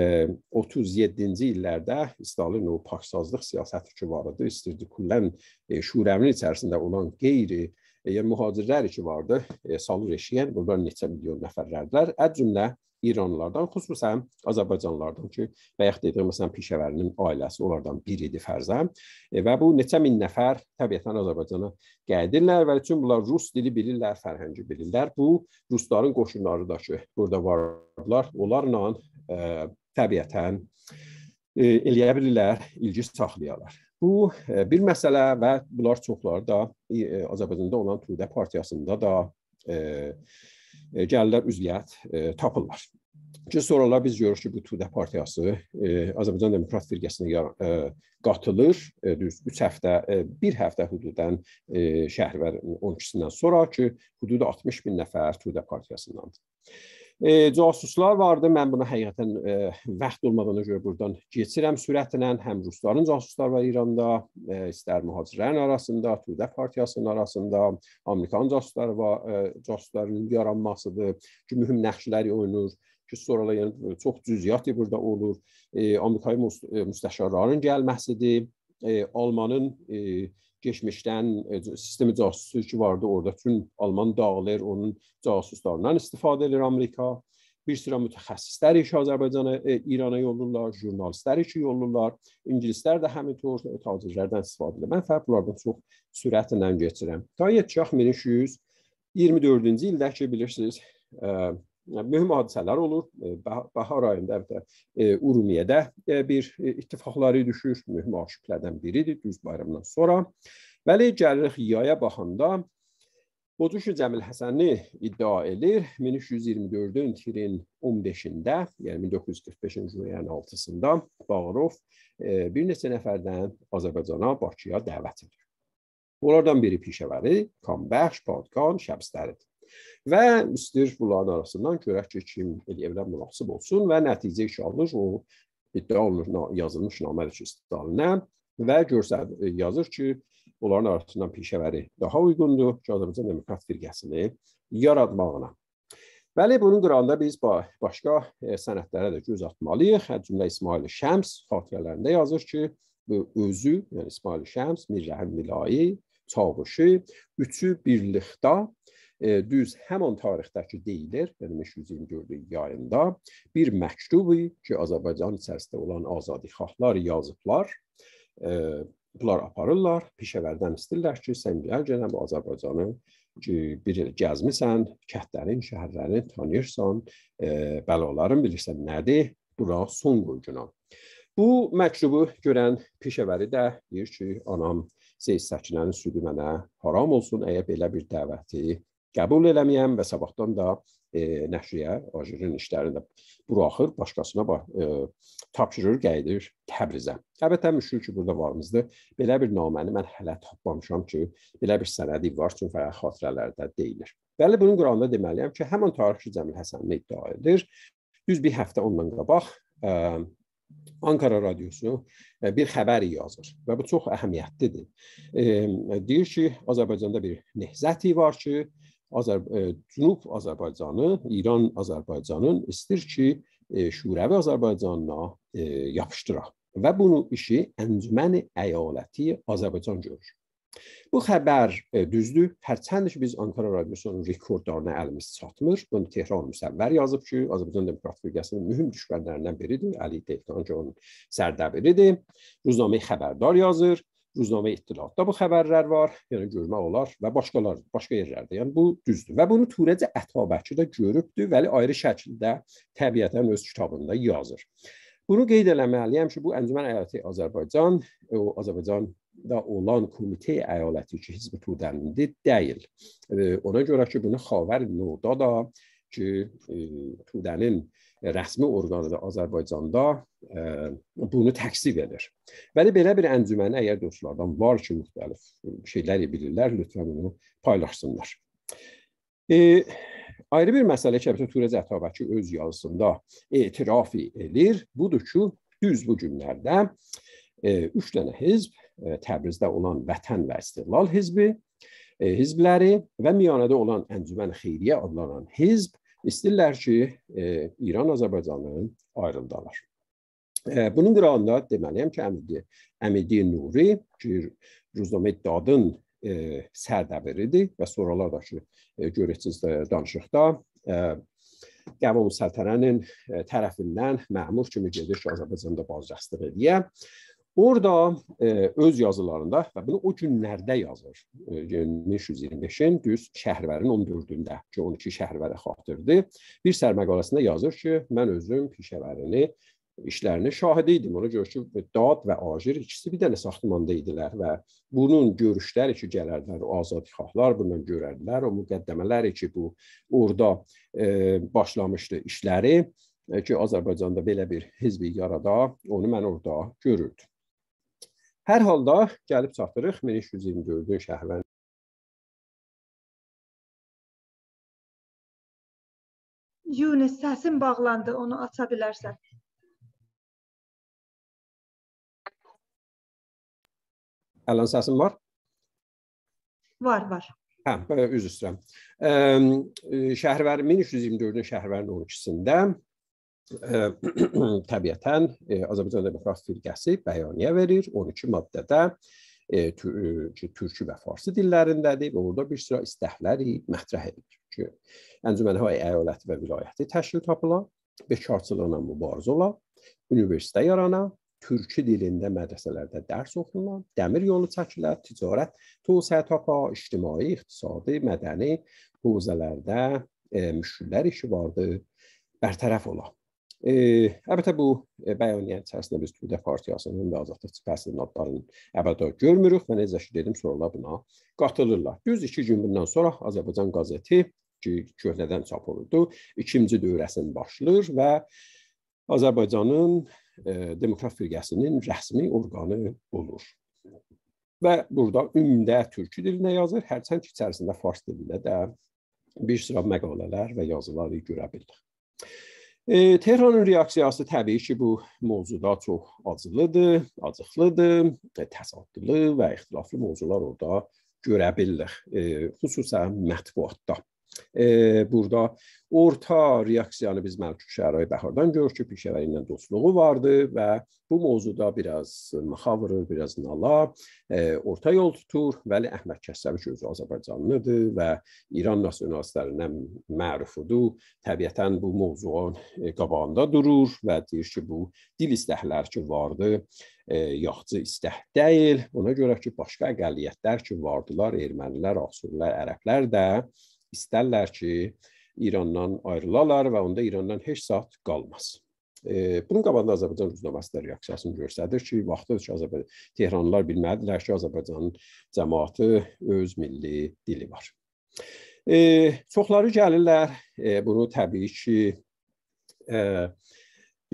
37-ci illərdə Stalin o paksazlıq siyasəti ki, var idi, istirdi kullən e, şurəmin içərisində olan qeyri e, yəni mühacirlər ki vardı, e, salır eşiyən, bunlar neçə milyon nəfərlərdilər. Əcümlə İranlılardan, xüsusən Azərbaycanlılardan ki, bayaq dediyim məsələn Pişəvərinin ailəsi onlardan biri idi fərzəm e, və bu neçə min nəfər təbiətən Azərbaycana gəldirlər və üçün bunlar rus dili bilirlər, fərhəngi bilirlər. Bu rusların qoşunları da ki, burada vardılar. Onlarla ə, e, təbiətən ə, e, eləyə bilirlər, ilgi saxlayarlar. Bu bir məsələ və bunlar çoxları da Azərbaycanda olan Tudə partiyasında da ə, E, gəlirlər üzviyyət e, tapırlar. Ki sonralar biz görürük ki, bu Tudə partiyası e, Azərbaycan Demokrat Firqəsinə e, qatılır. E, düz 3 həftə, e, 1 həftə hüduddən e, şəhərlər 12-sindən sonra ki, hüdud 60 min nəfər Tudə partiyasındandır e, casuslar vardı. Mən buna həqiqətən e, vaxt olmadığına görə burdan keçirəm sürətlə. Həm rusların casusları var İranda, e, istər mühacirlərin arasında, Türdə partiyasının arasında, Amerikan casusları var, e, casusların yaranmasıdır ki, mühüm nəqşləri oynur ki, sonralar yəni çox cüziyyat burada olur. E, Amerikayı e, müstəşarların gəlməsidir. E, Almanın e, Keçmişdən e, sistemi casusluğu vardı orada. Bütün Alman dağılır, onun casuslarından istifadə edir Amerika. Bir sıra mütəxəssislər işi Azərbaycana, e, İrana yollurlar, jurnalistlər işi yollurlar. İngilislər də həmin tür tacirlərdən istifadə edir. Mən fərq bunlardan çox sürətlə keçirəm. Ta yetişək 1324-cü ildə ki, bilirsiniz, ə, e, mühüm hadisələr olur. E, bahar ayında hətta Urmiyədə bir e, e, ittifaqları düşür, mühüm aşıqlərdən biridir düz bayramdan sonra. Bəli, gəlirik İyaya baxanda Bozuşu Cəmil Həsəni iddia edir 1324-ün tirin 15-də, yəni 1945-ci ilin 6-sında Bağırov bir neçə nəfərdən Azərbaycana, Bakıya dəvət edir. Onlardan biri Pişəvəri, Kanbəxş, Padkan, Şəbstəridir. Və istəyir bunların arasından görək ki, kim eləyə bilər münasib olsun və nəticə inşallah o iddia olunur yazılmış namədir ki, istidalinə və görsəl e, yazır ki, onların arasından pişəvəri daha uyğundur ki, Azərbaycan Demokrat Firqəsini yaratmağına. Bəli, bunun qırağında biz başqa e, sənədlərə də göz atmalıyıq. Hər cümlə İsmail Şəms xatirələrində yazır ki, özü, yəni İsmail Şəms, Mirrəhim Milayi, Çavuşu, üçü birlikdə E, düz həman tarixdəki deyilir, yəni 524-cü yayında bir məktubi ki, Azərbaycan içərisində olan azadixahlar yazıblar. E, bunlar aparırlar, pişəvərdən istəyirlər ki, sən gəl gələn bu Azərbaycanı ki, bir il gəzmisən, kəndlərin, şəhərlərin tanıyırsan, e, bəlaların bilirsən nədir, bura son qoy günah. Bu məktubu görən pişəvəri də deyir ki, anam Seyid Səkinənin südü mənə haram olsun, əgər belə bir dəvəti qəbul eləməyəm və sabahdan da e, nəşriyə ajirin işlərini də buraxır, başqasına e, tapşırır, gəlir Təbrizə. Əlbəttə müşkül ki, burada varımızdır. Belə bir naməni mən hələ tapmamışam ki, belə bir sənədi var, çünki fərq xatirələrdə deyilir. Bəli, bunun quralında deməliyəm ki, həmin tarixçi Cəmil Həsənli iddia edir. Düz bir həftə ondan qabaq ə, Ankara radiosu bir xəbər yazır və bu çox əhəmiyyətlidir. E, deyir ki, Azərbaycanda bir nehzəti var ki, Azər e, Cənub Azərbaycanı, İran Azərbaycanın istir ki, e, Şurəvi Azərbaycanına e, yapışdıra və bunu işi Əncüməni Əyaləti Azərbaycan görür. Bu xəbər düzdür. Hərçənd ki biz Ankara radiosunun rekordlarına əlimiz çatmır. Bunu Tehran müsəvvər yazıb ki, Azərbaycan Demokratik Bölgəsinin mühüm düşmənlərindən biridir. Əli Tehtan ki, onun sərdəbiridir. Ruznamə xəbərdar yazır. Ruznamə İttilatda bu xəbərlər var, yəni görmək olar və başqalar, başqa yerlərdə. Yəni bu düzdür. Və bunu Turəcə Ətabəkçi də görübdür, vəli ayrı şəkildə təbiətən öz kitabında yazır. Bunu qeyd eləməliyəm yəni ki, bu Əncümən Əyaləti Azərbaycan, o Azərbaycanda olan komitə əyaləti ki, Hizb Tudəndi deyil. E, ona görə ki, bunu Xavər Noda da ki, e, Tudənin e, rəsmi orqanı da Azərbaycanda ə, bunu təksib edir. Bəli, belə bir əncüməni əgər dostlardan var ki, müxtəlif şeyləri bilirlər, lütfən bunu paylaşsınlar. E, ayrı bir məsələ ki, hətta Turez Ətabəki öz yazısında etiraf edir. Budur ki, düz bu günlərdə 3 dənə hizb, Təbrizdə olan Vətən və İstiqlal hizbi, hizbləri və Miyanədə olan Əncümən Xeyriyyə adlanan hizb İstəyirlər ki, e, İran Azərbaycanın ayrıldalar. E, bunun qırağında deməliyəm ki, Əmidi, Əmidi Nuri, ki, Ruzdamiddadın e, sərdəbiridir və sonralar da ki, e, görəcəksiniz danışıqda e, Qəvam Səltərənin e, tərəfindən məmur kimi gedir ki, Azərbaycanda bazıcaqsızlıq eləyə. Orada e, öz yazılarında və bunu o günlərdə yazır. E, 1525-in düz Şəhərvərin 14-də ki, 12 Şəhərvərə xatırdır. Bir sərməqaləsində yazır ki, mən özüm Pişəvərini işlərini şahidi idim. Ona görə ki, Dad və Ajir ikisi bir dənə saxtimanda idilər və bunun görüşləri ki, gələrlər o azadxahlar bunu görərdilər, o müqəddəmələr ki, bu orada e, başlamışdı işləri e, ki, Azərbaycanda belə bir hizbi yarada, onu mən orada görürdüm. Hər halda gəlib çatırıq 1324-cü Şəhvən Yunus səsin bağlandı, onu aça bilərsən. Əlan səsim var? Var, var. Hə, üzr istəyirəm. Şəhrvər 1324-cü şəhrvərin 12-sində təbiətən Azərbaycan Demokratik Firqəsi bəyaniyyə verir 12 maddədə ki, türkü və farsı dillərindədir və orada bir sıra istəklər mətrəh edilir ki, Əncümənə əyaləti və vilayəti təşkil tapıla, bekarçılıqla mübarizə ola, universitetə yarana, türkü dilində mədrəsələrdə dərs oxunulan, dəmir yolu çəkilər, ticarət, tövsiyə tapa, ictimai, iqtisadi, mədəni hövzələrdə e, müşkillər işi vardır, bərtərəf ola. E, əlbəttə bu e, bəyaniyyə içərisində biz Tüdə Partiyasının və Azadlıq Sipəsinin adlarını əbəda görmürük və necə ki dedim, sonralar buna qatılırlar. Düz 2 gün bundan sonra Azərbaycan qəzeti ki, köhnədən çap olundu, ikinci dövrəsini başlayır və Azərbaycanın e, Demokrat Firqəsinin rəsmi orqanı olur. Və burada ümumidə türk dilində yazır, hərçənd ki, içərisində fars dilində də bir sıra məqalələr və yazıları görə bilirik. E, Tehranın reaksiyası təbii ki, bu mövzuda çox acılıdır, acıqlıdır, təsadüflü və ixtilaflı mövzular orada görə bilirik, e, xüsusən mətbuatda burada orta reaksiyanı biz mövcud şərait bəhardan görürük ki, Pişəvəri ilə dostluğu vardı və bu mövzuda biraz Maxavırı, biraz Nala orta yol tutur. Vəli Əhməd Kəssəviç özü Azərbaycanlıdır və İran nasionalistlərinə mərufudur. Təbiətən bu mövzuun qabağında durur və deyir ki, bu dil istəhləri ki, vardı, yaxçı istəh deyil. Ona görə ki, başqa əqəliyyətlər ki, vardılar, ermənilər, asurlar, ərəblər də istərlər ki, İrandan ayrılalar və onda İrandan heç saat qalmaz. E, bunun qabağında Azərbaycan ucunavasitə reaksiyasını göstərir ki, vaxtı ki, Azərbaycan Tehranlılar bilməlidirlər ki, Azərbaycanın cəmaatı öz milli dili var. E, çoxları gəlirlər, e, bunu təbii ki, e,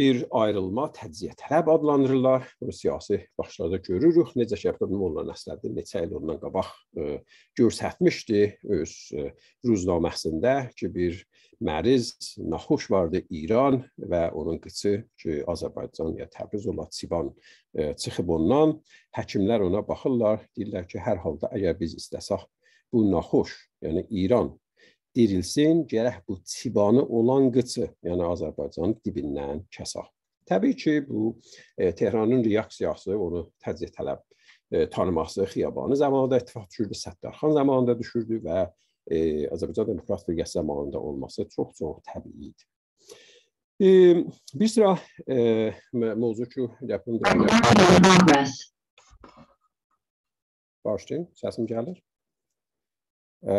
bir ayrılma, təciziyə tələb adlandırırlar. Bunu siyasi başlarda görürük. Necə ki, Əbdülmolla Nəsrəddin neçə il ondan qabaq ə, e, göstərmişdi öz ə, e, ruznaməsində ki, bir məriz, naxuş vardı İran və onun qıçı ki, Azərbaycan ya Təbriz ola Sivan ə, e, çıxıb ondan. Həkimlər ona baxırlar, deyirlər ki, hər halda əgər biz istəsək bu naxuş, yəni İran dirilsin, gərək bu Tibanı olan qıçı, yəni Azərbaycanın dibindən kəsək. Təbii ki, bu e, Tehranın reaksiyası onu təcrid tələb e, tanıması xiyabanı zamanında ittifaq düşürdü, Səttarxan zamanında düşürdü və e, Azərbaycan Demokrat Birliyi zamanında olması çox-çox təbii idi. E, bir sıra e, mövzu ki, yapın. Başlayın, səsim gəlir. E,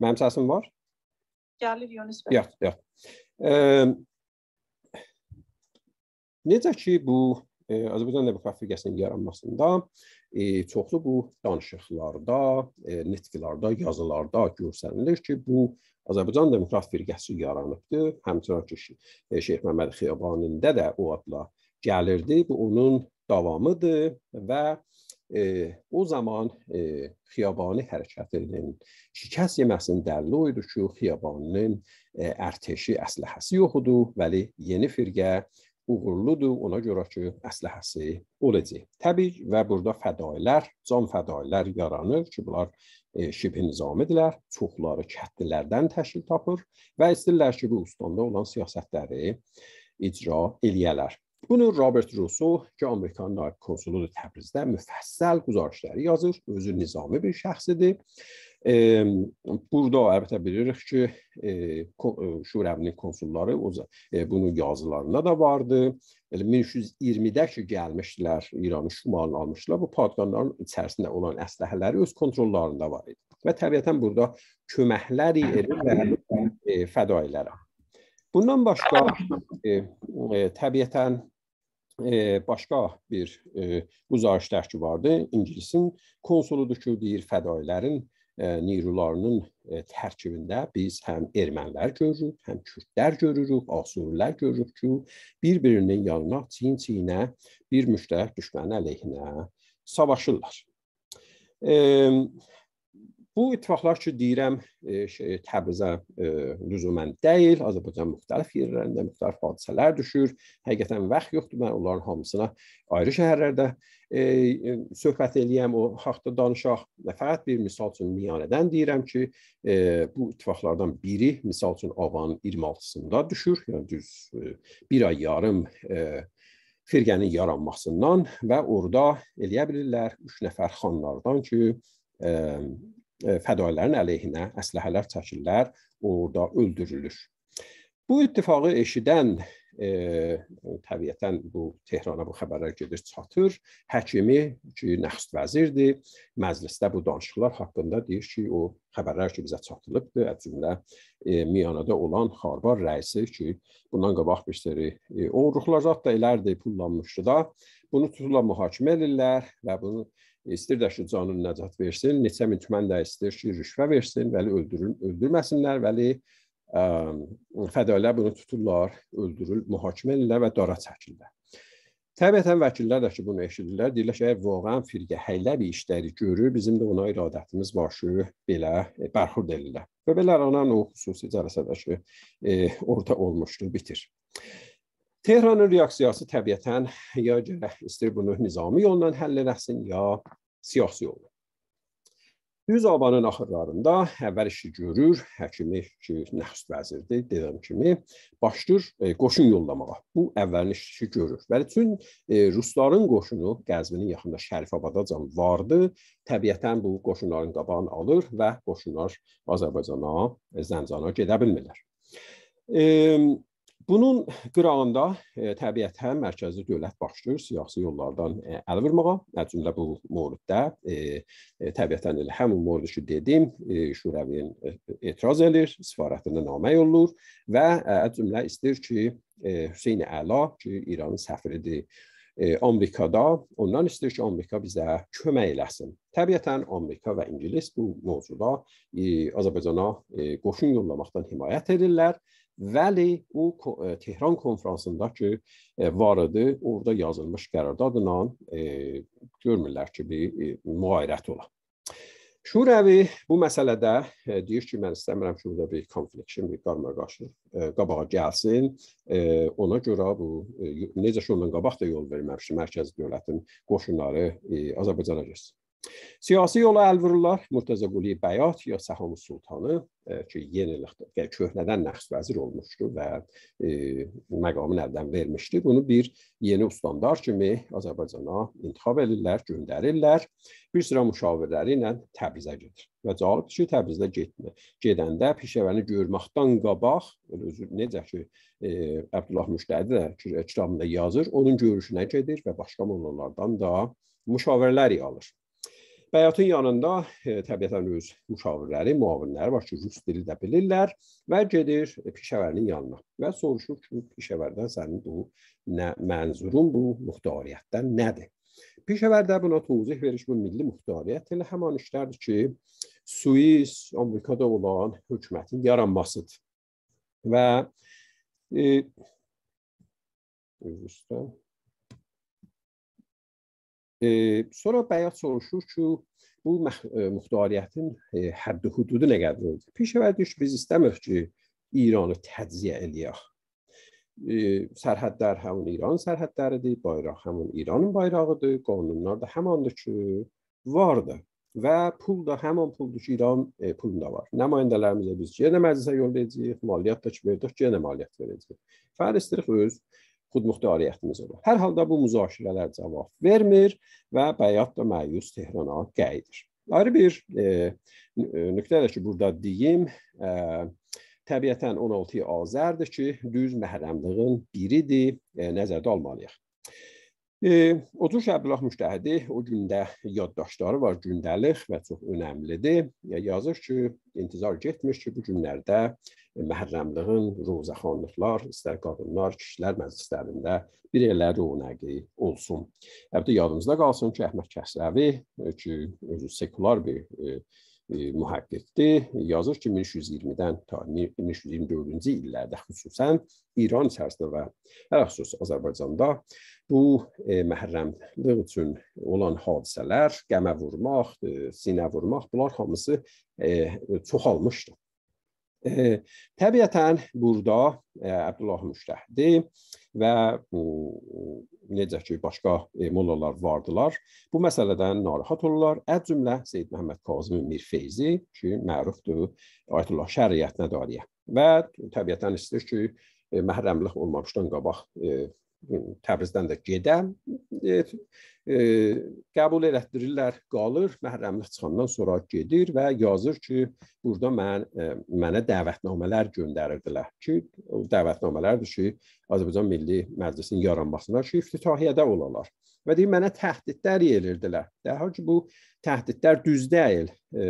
mənim səsim var? Gəlir Yunus bəy. Yox, yox. Necə ki bu e, Azərbaycan Demokratik Respublikasının yaranmasında e, çoxlu bu danışıqlarda, e, nitqlarda, yazılarda göstərilir ki, bu Azərbaycan Demokratik Respublikası yaranıbdı. Həmçinin ki, e, Şeyx Məmməd Xiyabanində də o adla gəlirdi. Bu onun davamıdır və e, o zaman e, xiyabani hərəkətinin şikəst yeməsinin dəlili o idi ki, xiyabaninin e, ərteşi əsləhəsi yox idi, bəli yeni firqə uğurludur, ona görə ki, əsləhəsi olacaq. Təbii və burada fədailər, can fədailər yaranır ki, bunlar e, şibhi nizamidirlər, çoxları kətlilərdən təşkil tapır və istəyirlər ki, bu ustandə olan siyasətləri icra eləyələr. Bunu Robert Russo ki Amerikanın naib konsuludur Təbrizdə müfəssəl güzarışları yazır. Özü nizami bir şəxsidir. E, burada əlbəttə bilirik ki, e, Şurəvinin konsulları o e, bunun yazılarında da vardı. Elə 1320-də ki gəlmişdilər, İranın şumalını almışdılar. Bu padxanların içərisində olan əsləhələri öz kontrollarında var idi. Və təbiətən burada köməkləri edir və e, fədaillərə. Bundan başqa e, e, təbiətən e, başqa bir e, uzarış tərkibatı İngilisin konsuludur ki, deyir fədailərin e, nirularının e, tərkibində biz həm ermənilər görürük, həm kürdlər görürük, asurilər görürük ki, bir-birinin yanına çiyin-çiyinə bir müştərək düşmən əleyhinə savaşırlar. E, Bu ittifaqlar ki, deyirəm, e, şey, Təbrizə e, lüzumən deyil, Azərbaycan müxtəlif yerlərində müxtəlif hadisələr düşür. Həqiqətən vaxt yoxdur mən onların hamısına ayrı şəhərlərdə e, e söhbət eləyəm, o haqqda danışaq. Fəqət bir misal üçün miyanədən deyirəm ki, e, bu ittifaqlardan biri misal üçün avanın 26-sında düşür, yəni düz e, bir ay yarım e, firqənin yaranmasından və orada eləyə bilirlər 3 nəfər xanlardan ki, ə, E, fədalərin əleyhinə əsləhələr çəkirlər, orada öldürülür. Bu ittifaqı eşidən e, təbiətən bu Tehrana bu xəbərlər gedir, çatır. Həkimi ki, Nəxst vəzirdir, məclisdə bu danışıqlar haqqında deyir ki, o xəbərlər ki, bizə çatılıbdır. Əslində e, Miyanada olan Xarbar rəisi ki, bundan qabaq bir seri e, oğruqlar zat da elərdi, pullanmışdı da. Bunu tuturla mühakimə edirlər və bunu İstir də ki, canın nəcat versin, neçə min tümən də istir ki, rüşvə versin, vəli öldürün, öldürməsinlər, vəli ə, fədailər bunu tuturlar, öldürül, mühakimə edirlər və dara çəkirlər. Təbiətən vəkillər də ki, bunu eşidirlər, deyirlər ki, əgər vaqən firqə həyləbi işləri görür, bizim də ona iradətimiz başı belə e, bərxurd edirlər. Və belə aranan o xüsusi cələsədə ki, e, orta olmuşdur, bitir. Tehranın reaksiyası təbiətən ya gərək istəyir bunu nizami yolla həll eləsin, ya siyasi yolla. Yüzabanın axırlarında əvvəl işi görür, həkimi ki, nəxst vəzirdir, dediyim kimi, başlayır e, qoşun yollamağa. Bu əvvəlin işi görür. Və bütün e, rusların qoşunu Qəzvinin yaxında Şərifabadacan vardı. Təbiətən bu qoşunların qabağını alır və qoşunlar Azərbaycana, Zəncana gedə bilmirlər. E, Bunun qırağında e, təbiətə mərkəzi dövlət başlayır siyasi yollardan e, əl vurmağa. Əcündə bu Moruddə e, e, təbiətən elə həmin Morudu ki, dedim, e, Şurəviyin e, etiraz edir, sifarətində namə yollur və e, əcümlə istir ki, e, Hüseyn Əla ki, İranın səfiridir e, Amerikada, ondan istir ki, Amerika bizə kömək eləsin. Təbiətən Amerika və İngilis bu mövzuda e, Azərbaycana e, qoşun yollamaqdan himayət edirlər Vəli o e, Tehran konfransındakı e, varıdı, orada yazılmış qərardadla e, görmürlər ki, bir müayirət ola. Şuravi bu məsələdə deyir ki, mən istəmirəm ki, burada bir konfliksin, bir qarmaqaşlıq qabağa gəlsin. Ona görə bu necə ki, ondan qabaq da yol verməmişdi mərkəzi dövlətin qoşunları Azərbaycana gəlsin. Siyasi yola əl vururlar. Murtaza Quliyev Bəyat ya Səhav Sultanı e, ki, yenilikdə köhnədən nəxs vəzir olmuşdu və e, məqamını əldən vermişdi. Bunu bir yeni ustandar kimi Azərbaycana intixab edirlər, göndərirlər. Bir sıra müşavirləri ilə Təbrizə gedir. Və cavab ki, Təbrizdə getmə. Gedəndə Pişəvəni görməkdən qabaq özü necə ki, e, Əbdullah Müştədi də kitabında yazır, onun görüşünə gedir və başqa mollalardan da müşavirələr alır. Bəyatın yanında e, təbiətən öz müşavirləri, müavinləri var ki, rus dili də bilirlər və gedir pişəvərinin yanına və soruşur ki, pişəvərdən sənin bu nə mənzurun bu muxtariyyətdən nədir? Pişəvər də buna tövzih verir ki, bu milli muxtariyyət elə həmin işlərdir ki, Suis Amerikada olan hökumətin yaranmasıdır. Və e, Özbəkistan Sonra bəyan soruşur ki, bu e, muxtariyyətin e, həddi hüdudu nə qədərdir? Pişəvərdiş biz istəmirik ki, İranı tədziyə eləyək. Sərhədlər həmin İran sərhədləridir, bayraq həmin İranın bayrağıdır, qanunlar da həmandır ki, vardır və pul da həmin puldur ki, İran e, pulunda var. Nümayəndələrimizə biz yenə məclisə yollayacağıq, maliyyat da ki, verdik, yenə maliyyat verəcəyik. Fərid istəyirik öz xudmuxtariyyətimiz olur. Hər halda bu müzakirələr cavab vermir və bəyat da məyus Tehrana gəlir. Ayrı bir e, nöqtə də ki, burada deyim, e, təbiətən 16 Azərdir ki, düz məhrəmlığın biridir, e, nəzərdə almalıyıq. Otuş Əbdullah Müştəhidi o gündə yaddaşları var, gündəlik və çox önəmlidir. Yazır ki, intizar getmir ki, bu günlərdə məhərrəmliğin rozaxanlıqlar, istər qadınlar, kişilər məclislərində bir elə rönəqi olsun. Əlbəttə yadımızda qalsın ki, Əhməd Kəsrəvi ki, özü sekular bir e, mühəqqiqdir. Yazır ki, 1320-dən ta 1324-cü illərdə xüsusən İran içərisində və hələ xüsus Azərbaycanda bu e, məhrəmlik üçün olan hadisələr, qəmə vurmaq, e, sinə vurmaq, bunlar hamısı e, çoxalmışdı. E, təbiətən burada e, Əbdullah Müştəhdi və e, necə ki başqa e, mollalar vardılar. Bu məsələdən narahat olurlar. Əz cümlə Seyyid Məhəmməd Kazım Mir Feyzi ki, mərufdur Ayətullah şəriətinə dariyə və təbiətən istəyir ki, e, məhrəmlik olmamışdan qabaq e, Təbrizdən də gedəm. E, e, qəbul elətdirirlər, qalır, məhrəmlik çıxandan sonra gedir və yazır ki, burada mən e, mənə dəvətnamələr göndərirdilər ki, o dəvətnamələrdir ki, Azərbaycan Milli Məclisinin yaranmasına ki, iftitahiyyədə olalar və deyir mənə təhdidlər yelirdilər. Dərhal ki bu təhdidlər düz deyil. E,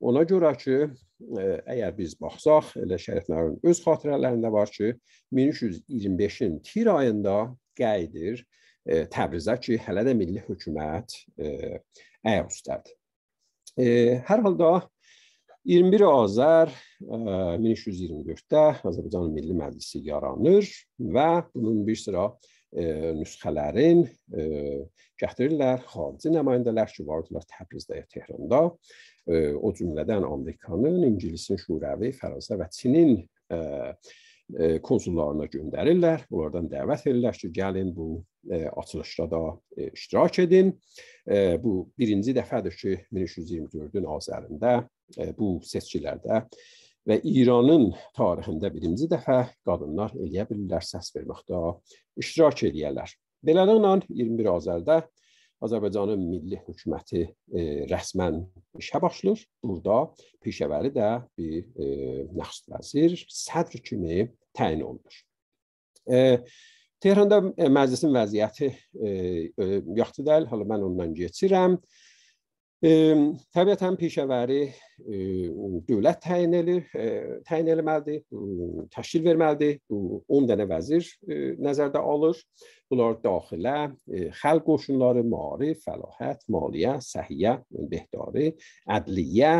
ona görə ki e, əgər biz baxsaq, elə Şərif Nərun öz xatirələrində var ki, 1325-in tir ayında Qaydir e, Təbrizə ki, hələ də milli hökumət e, ayaq üstədir. E, hər halda 21 Azər 1324-də e, Azərbaycan Milli Məclisi yaranır və bunun bir sıra nüsxələrin gətirirlər xarici nümayəndələr ki, vardılar Təbrizdə, Tehran'da. O cümlədən Amerikanın, İngilisin, Şurəvi, Fransa və Çinin konsullarına göndərirlər. Onlardan dəvət edirlər ki, gəlin bu açılışda da iştirak edin. Bu birinci dəfədir ki, 1324-ün azərində bu seçkilərdə və İranın tarixində birinci dəfə qadınlar eləyə bilirlər səs verməkdə, iştirak eləyərlər. Beləliklə 21 Azərdə Azərbaycanın milli hökuməti e, rəsmən işə başlayır. Burada Pişəvəri də bir e, nəxş vəzir, sədr kimi təyin olunur. E, Tehran'da e, məclisin vəziyyəti e, e, yaxşı deyil. Hələ mən ondan keçirəm. E, E, təbiətən peşəvəri e, dövlət təyin edir, e, təyin eləməlidir, e, təşkil verməlidir. 10 dənə vəzir e, nəzərdə alır. Bunlar daxilə, e, xalq qoşunları, maarif, fəlahət, maliyyə, səhiyyə, behdari, ədliyyə,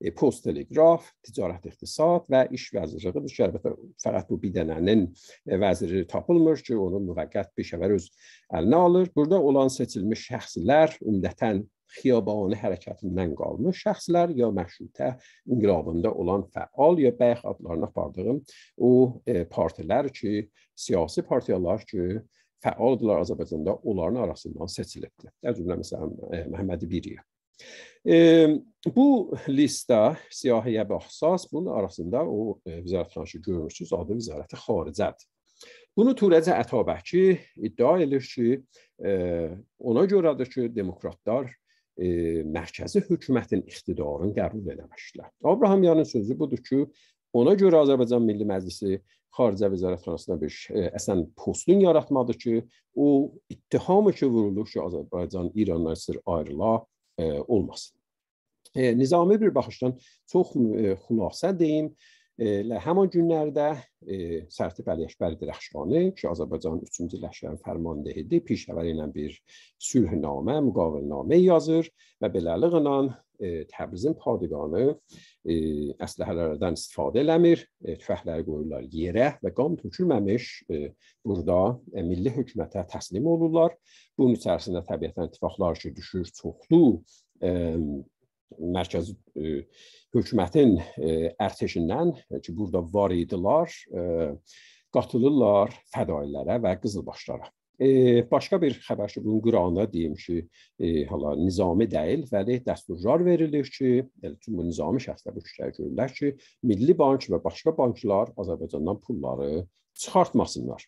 e, post teleqraf, ticarət iqtisad və iş vəzirliyi düşür. Əlbəttə fəqət bu bir dənənin e, vəziri tapılmır ki, onu müvəqqəti peşəvər öz əlinə alır. Burada olan seçilmiş şəxslər ümumətən xiyabani hərəkətindən qalmış şəxslər ya məşrutə inqilabında olan fəal ya bəy adlarını apardığı o e, partilər ki, siyasi partiyalar ki, fəaldırlar Azərbaycanda onların arasından seçilibdir. Hər cümlə məsələn e, Məhəmməd Biriyev. E, bu listə siyahıyə baxsaz, bunun arasında o e, vəzarətxana ki, görmüşsünüz, adı vəzarəti xaricədir. Bunu Turəcə Ətabəki iddia edir ki, e, ona görədir ki, demokratlar E, mərkəzi hökumətin iqtidarını qəbul eləmişdilər. Abrahamyanın sözü budur ki, ona görə Azərbaycan Milli Məclisi Xaricə Vəzarət Xanasına bir e, əsən postun yaratmadı ki, o ittihamı ki vurulur ki, Azərbaycan İrandan sır ayrıla e, olmasın. E, nizami bir baxışdan çox e, xülasə deyim, e, همان günlərdə e, Sərtib Əliyəkbər Dirəxşani, ki, Azərbaycanın 3-cü Ləhşərin fərmandehidir, pişəvəri ilə bir sülhnamə, müqavilnamə yazır və beləliklə e, Təbrizin padişahı e, əsləhələrdən istifadə eləmir, e, tüfəngləri qoyurlar yerə və qan tökülməmiş e, burada e, milli hökumətə təslim olurlar. Bunun içərisində təbiətən ittifaqlar ki, düşür çoxlu e, mərkəzi e, hökumətin e, ərteşindən e, ki, burada var idilər, qatılırlar fədaillərə və qızılbaşlara. E, başqa bir xəbər ki, bunun qırağında deyim ki, e, hala nizami deyil, vəli dəsturlar verilir ki, yəni tüm bu nizami şəxslər müştərək görürlər ki, Milli Bank və başqa banklar Azərbaycandan pulları çıxartmasınlar.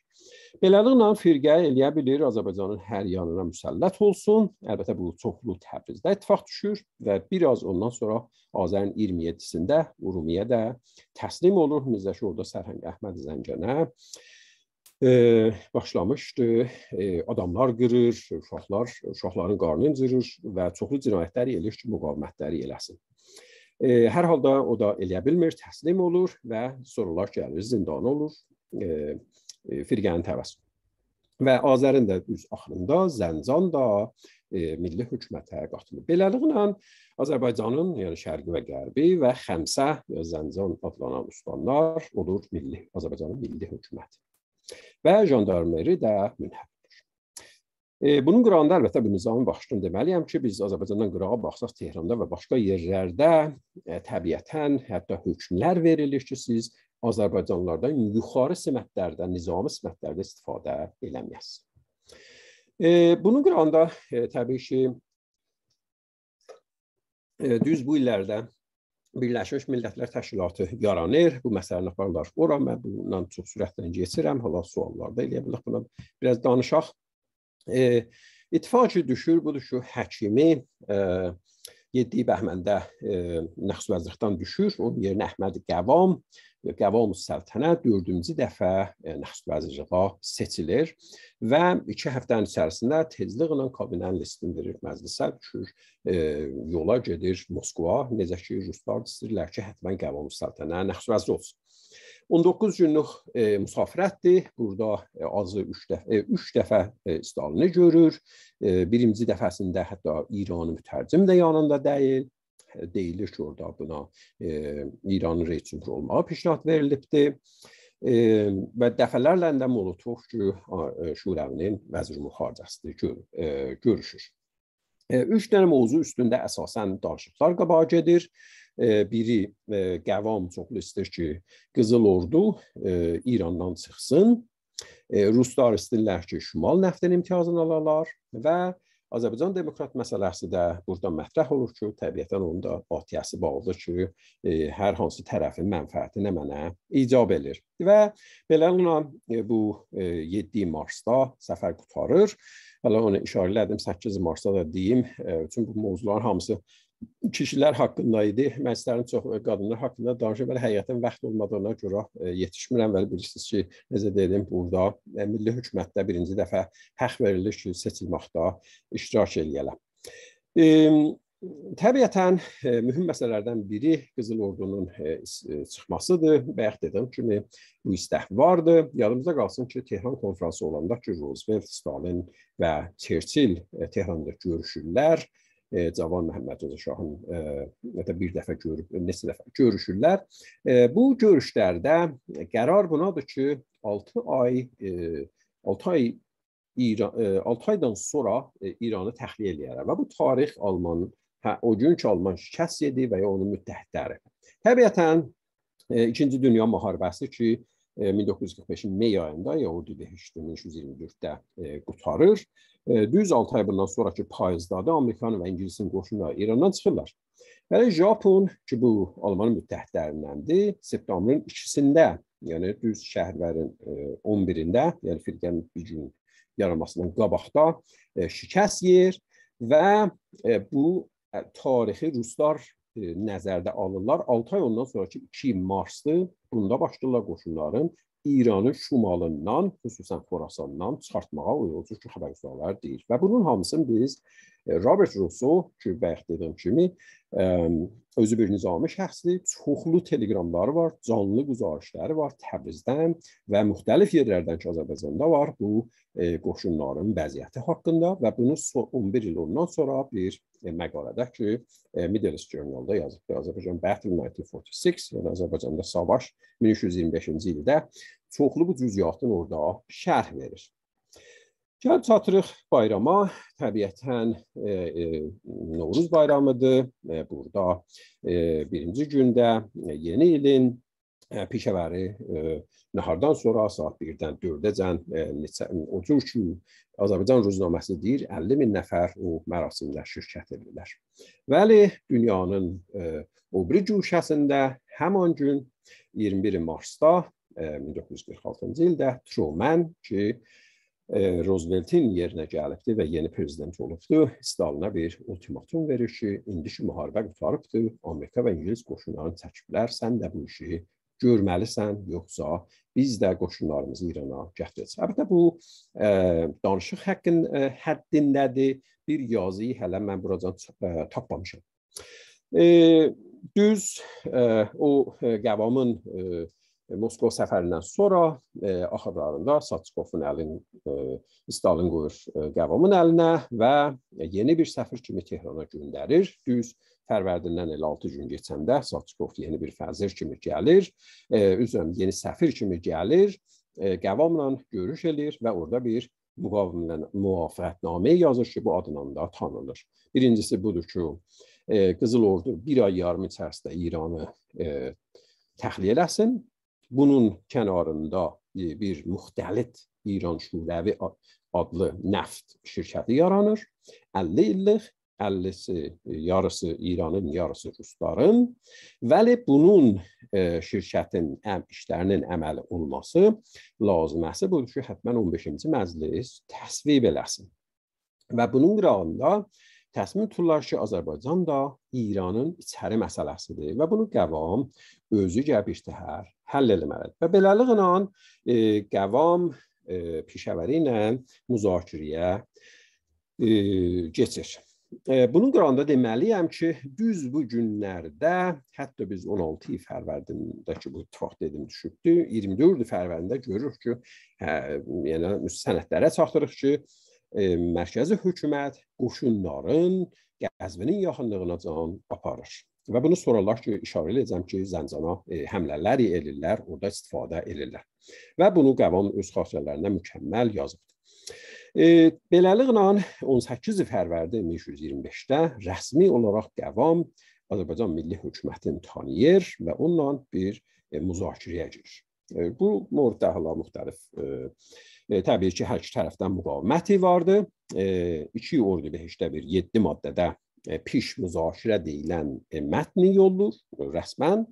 Beləliklə firqə eləyə bilir Azərbaycanın hər yanına müsəllət olsun. Əlbəttə bu çoxlu Təbrizdə ittifaq düşür və biraz ondan sonra Azərin 27-sində Urumiyə də təslim olur. Mirzəşi orada Sərhəng Əhməd Zəngənə e, başlamışdı. E, adamlar qırır, uşaqlar, uşaqların qarnını incirir və çoxlu cinayətləri eləyir ki, müqavimətləri eləsin. E, hər halda o da eləyə bilmir, təslim olur və sorular gəlir, zindana olur E, e, firqəni təvəz. Və Azərin də üz axırında Zəncan da e, milli hökumətə qatılıb. Beləliklə Azərbaycanın, yəni şərqi və qərbi və Xəmsə ya e, Zəncan adlanan ustanlar olur milli Azərbaycanın milli hökuməti. Və jandarmeri də münhəb E, bunun qırağında əlbəttə bu nizamın başlığını deməliyəm ki, biz Azərbaycandan qırağa baxsaq Tehranda və başqa yerlərdə e, təbiətən hətta hökmlər verilir ki, siz azərbaycanlılardan yuxarı simətlərdə, nizami simətlərdə istifadə eləməyəz. E, bunun qıranda e, təbii ki, e, düz bu illərdə Birləşmiş Millətlər Təşkilatı yaranır. Bu məsələni aparırlar ora. Mən bundan çox sürətlə keçirəm. Hala suallarda eləyə bilərik buna. Biraz danışaq. E, İttifaqçı düşür, budur ki, həkimi, e, Yeddiyi Bəhməndə nəxs vəzirxdan düşür, onun yerinə Əhməd Qəvam, Qəvam Səltənə dördüncü dəfə nəxs vəzirliyə seçilir və iki həftənin içərisində tezliklə kabinənin listini verir məclisə, düşür, yola gedir Moskva, necə ki, ruslar istəyirlər ki, hətmən Qəvam Səltənə nəxs vəzir olsun. 19 günlük e, müsafirətdir. Burada e, azı 3 dəfə 3 e, dəfə e, Stalini görür. E, birinci dəfəsində hətta İranı mütərcim də yanında deyil. E, deyilir ki, orada buna e, İranın rəis cümhur olmağı peşnat verilibdi. E, və dəfələrlə də Molotov ki, e, şurəvinin vəzir müxaricəsidir gör, e, görüşür. E, üç dənə mövzu üstündə əsasən danışıqlar qabağa gedir. E, biri Qəvam e, çoxlu istəyir ki, Qızıl Ordu e, İrandan çıxsın. E, Ruslar istəyirlər ki, şimal nəftin imtiyazını alalar və Azərbaycan demokrat məsələsi də burada mətrəh olur ki, təbiətən onun da atiyəsi bağlıdır ki, e, hər hansı tərəfin mənfəəti nə mənə icab elir. Və beləliklə e, bu e, 7 marsda səfər qutarır. Hələ ona işarə elədim, 8 marsda da deyim, e, çünki bu mövzuların hamısı kişilər haqqında idi. Mənsələrin çox qadınlar haqqında danışır. Mən həqiqətən vaxt olmadığına görə e, yetişmirəm və bilirsiniz ki, necə deyim, burada e, milli hökumətdə birinci dəfə həq verilir ki, seçilməkdə iştirak eləyələr. E, təbiətən mühüm məsələlərdən biri Qızıl Ordunun e, çıxmasıdır. Bayaq dediyim kimi bu istək vardı. Yadımızda qalsın ki, Tehran konfransı olanda ki, Roosevelt, Stalin və Churchill Tehranda görüşürlər. E, E, Cavan Məhəmməd Rza Şahın hətta e, bir dəfə görüb, neçə dəfə görüşürlər. E, bu görüşlərdə qərar bunadır ki, 6 ay 6 ay İran 6 aydan sonra İranı təxliyə eləyərlər və bu tarix Almanın hə o günkü Alman şikəst yedi və ya onun müttəhidləri. Təbiətən 2-ci Dünya müharibəsi ki, 1945-in may ayında Yahudi dəhşətinin 1324-də qutarır. Düz 6 ay bundan sonrakı payızda da Amerikanın və İngilisin qoşunu İrandan çıxırlar. Hələ yəni Japon ki bu Alman müttəhidlərindəndir, septembrın 2-sində, yəni düz şəhərlərin 11-də, e, yəni firqənin bir gün yaranmasından qabaqda e, şikəst yer və e, bu tarixi ruslar E, nəzərdə alırlar. 6 ay ondan sonrakı 2 marslı bunda başlayırlar qoşunların İranın şumalından, xüsusən Xorasandan çıxartmağa uyğunsuz ki, xəbər uzaqları deyir. Və bunun hamısını biz Robert Russo ki, bayaq dediyim kimi, ə, özü bir nizami şəxsdir. Çoxlu teleqramları var, canlı güzarışları var Təbrizdən və müxtəlif yerlərdən ki, Azərbaycanda var bu ə, e, qoşunların vəziyyəti haqqında və bunu 11 il ondan sonra bir ə, e, məqalədə ki, ə, e, Middle East Journal-da yazıb ki, Azərbaycan Battle 1946, yəni Azərbaycanda savaş 1325-ci ildə çoxlu bu cüz'iyyatın orada şərh verir. Gəlib çatırıq bayrama. Təbiətən e, e, Novruz bayramıdır. E, burada e, birinci gündə e, yeni ilin e, pişəvəri e, nahardan sonra saat 1-dən 4-əcən e, neçə o cür ki Azərbaycan ruznaməsi deyir 50 min nəfər o mərasimdə şirkət edirlər. Bəli, dünyanın e, o bir güşəsində həmin gün 21 marsda e, 1946-cı ildə Truman ki Rooseveltin yerinə gəlibdir və yeni prezident olubdur. Stalina bir ultimatum verir ki, indiki müharibə qutarıbdır. Amerika və İngiliz qoşunlarını təkbirlər, sən də bu işi görməlisən, yoxsa biz də qoşunlarımızı İrana gətirəcəyik. Əlbəttə bu ə, e, danışıq haqqın ə, e, həddindədir. Bir yazıyı hələ mən buradan ə, e, tapmamışam. E, düz ə, o ə, qəvamın ə, E, Moskva səfərindən sonra e, axırlarında Satçıkovun əlin e, Stalin qoyur Qəvamın əlinə və yeni bir səfir kimi Tehrana göndərir. Düz Fərvərdindən elə 6 gün keçəndə Satçıkov yeni bir fəzir kimi gəlir, üzrəm yeni səfir kimi gəlir, Qəvamla görüş eləyir və orada bir müvafiqətnamə yazır ki, bu adla da tanınır. Birincisi budur ki, Qızıl Ordu bir ay yarım içərisində İranı təxliyə eləsin bunun kənarında e, bir müxtəlit İran Şurəvi adlı neft şirkəti yaranır. 50 illik 50-si e, yarısı İranın, yarısı Rusların. Vəli bunun e, şirkətin əm, işlərinin əməli olması lazıməsi budur ki, həttən 15-ci məclis təsvib eləsin. Və bunun qırağında təsmin tuturlar ki, Azərbaycan da İranın içəri məsələsidir və bunu qəvam özü gəbişdihər حل الملل و به علاوه آن قوام پیشəvəri ilə müzakirəyə keçir. Bunun qırağında deməliyəm ki, düz bu günlərdə, hətta biz 16 fərvərdindəki bu ittifaq dedim düşübdü, 24 fərvərdində görürük ki, hə, yəni sənədlərə çatdırırıq ki, ə, mərkəzi hökumət qoşunların Qəzvinin yaxınlığına can aparır. Və bunu sorarlar ki, işarə edəcəm ki, zəncana e, həmlələr elirlər, orada istifadə elirlər. Və bunu qəvam öz xassələrində mükəmməl yazıbdır. E, beləliklə 18 fərvərdə 1325-də rəsmi olaraq qəvam Azərbaycan Milli Hökumətini tanıyır və onunla bir e, müzakirəyə girir. E, bu müddəhala müxtəlif e, E, təbii ki, hər iki tərəfdən müqaviməti vardı. E, iki ordu behişdə bir 7 maddədə پیش e, müzakirə deyilən e, mətn yoldur rəsmən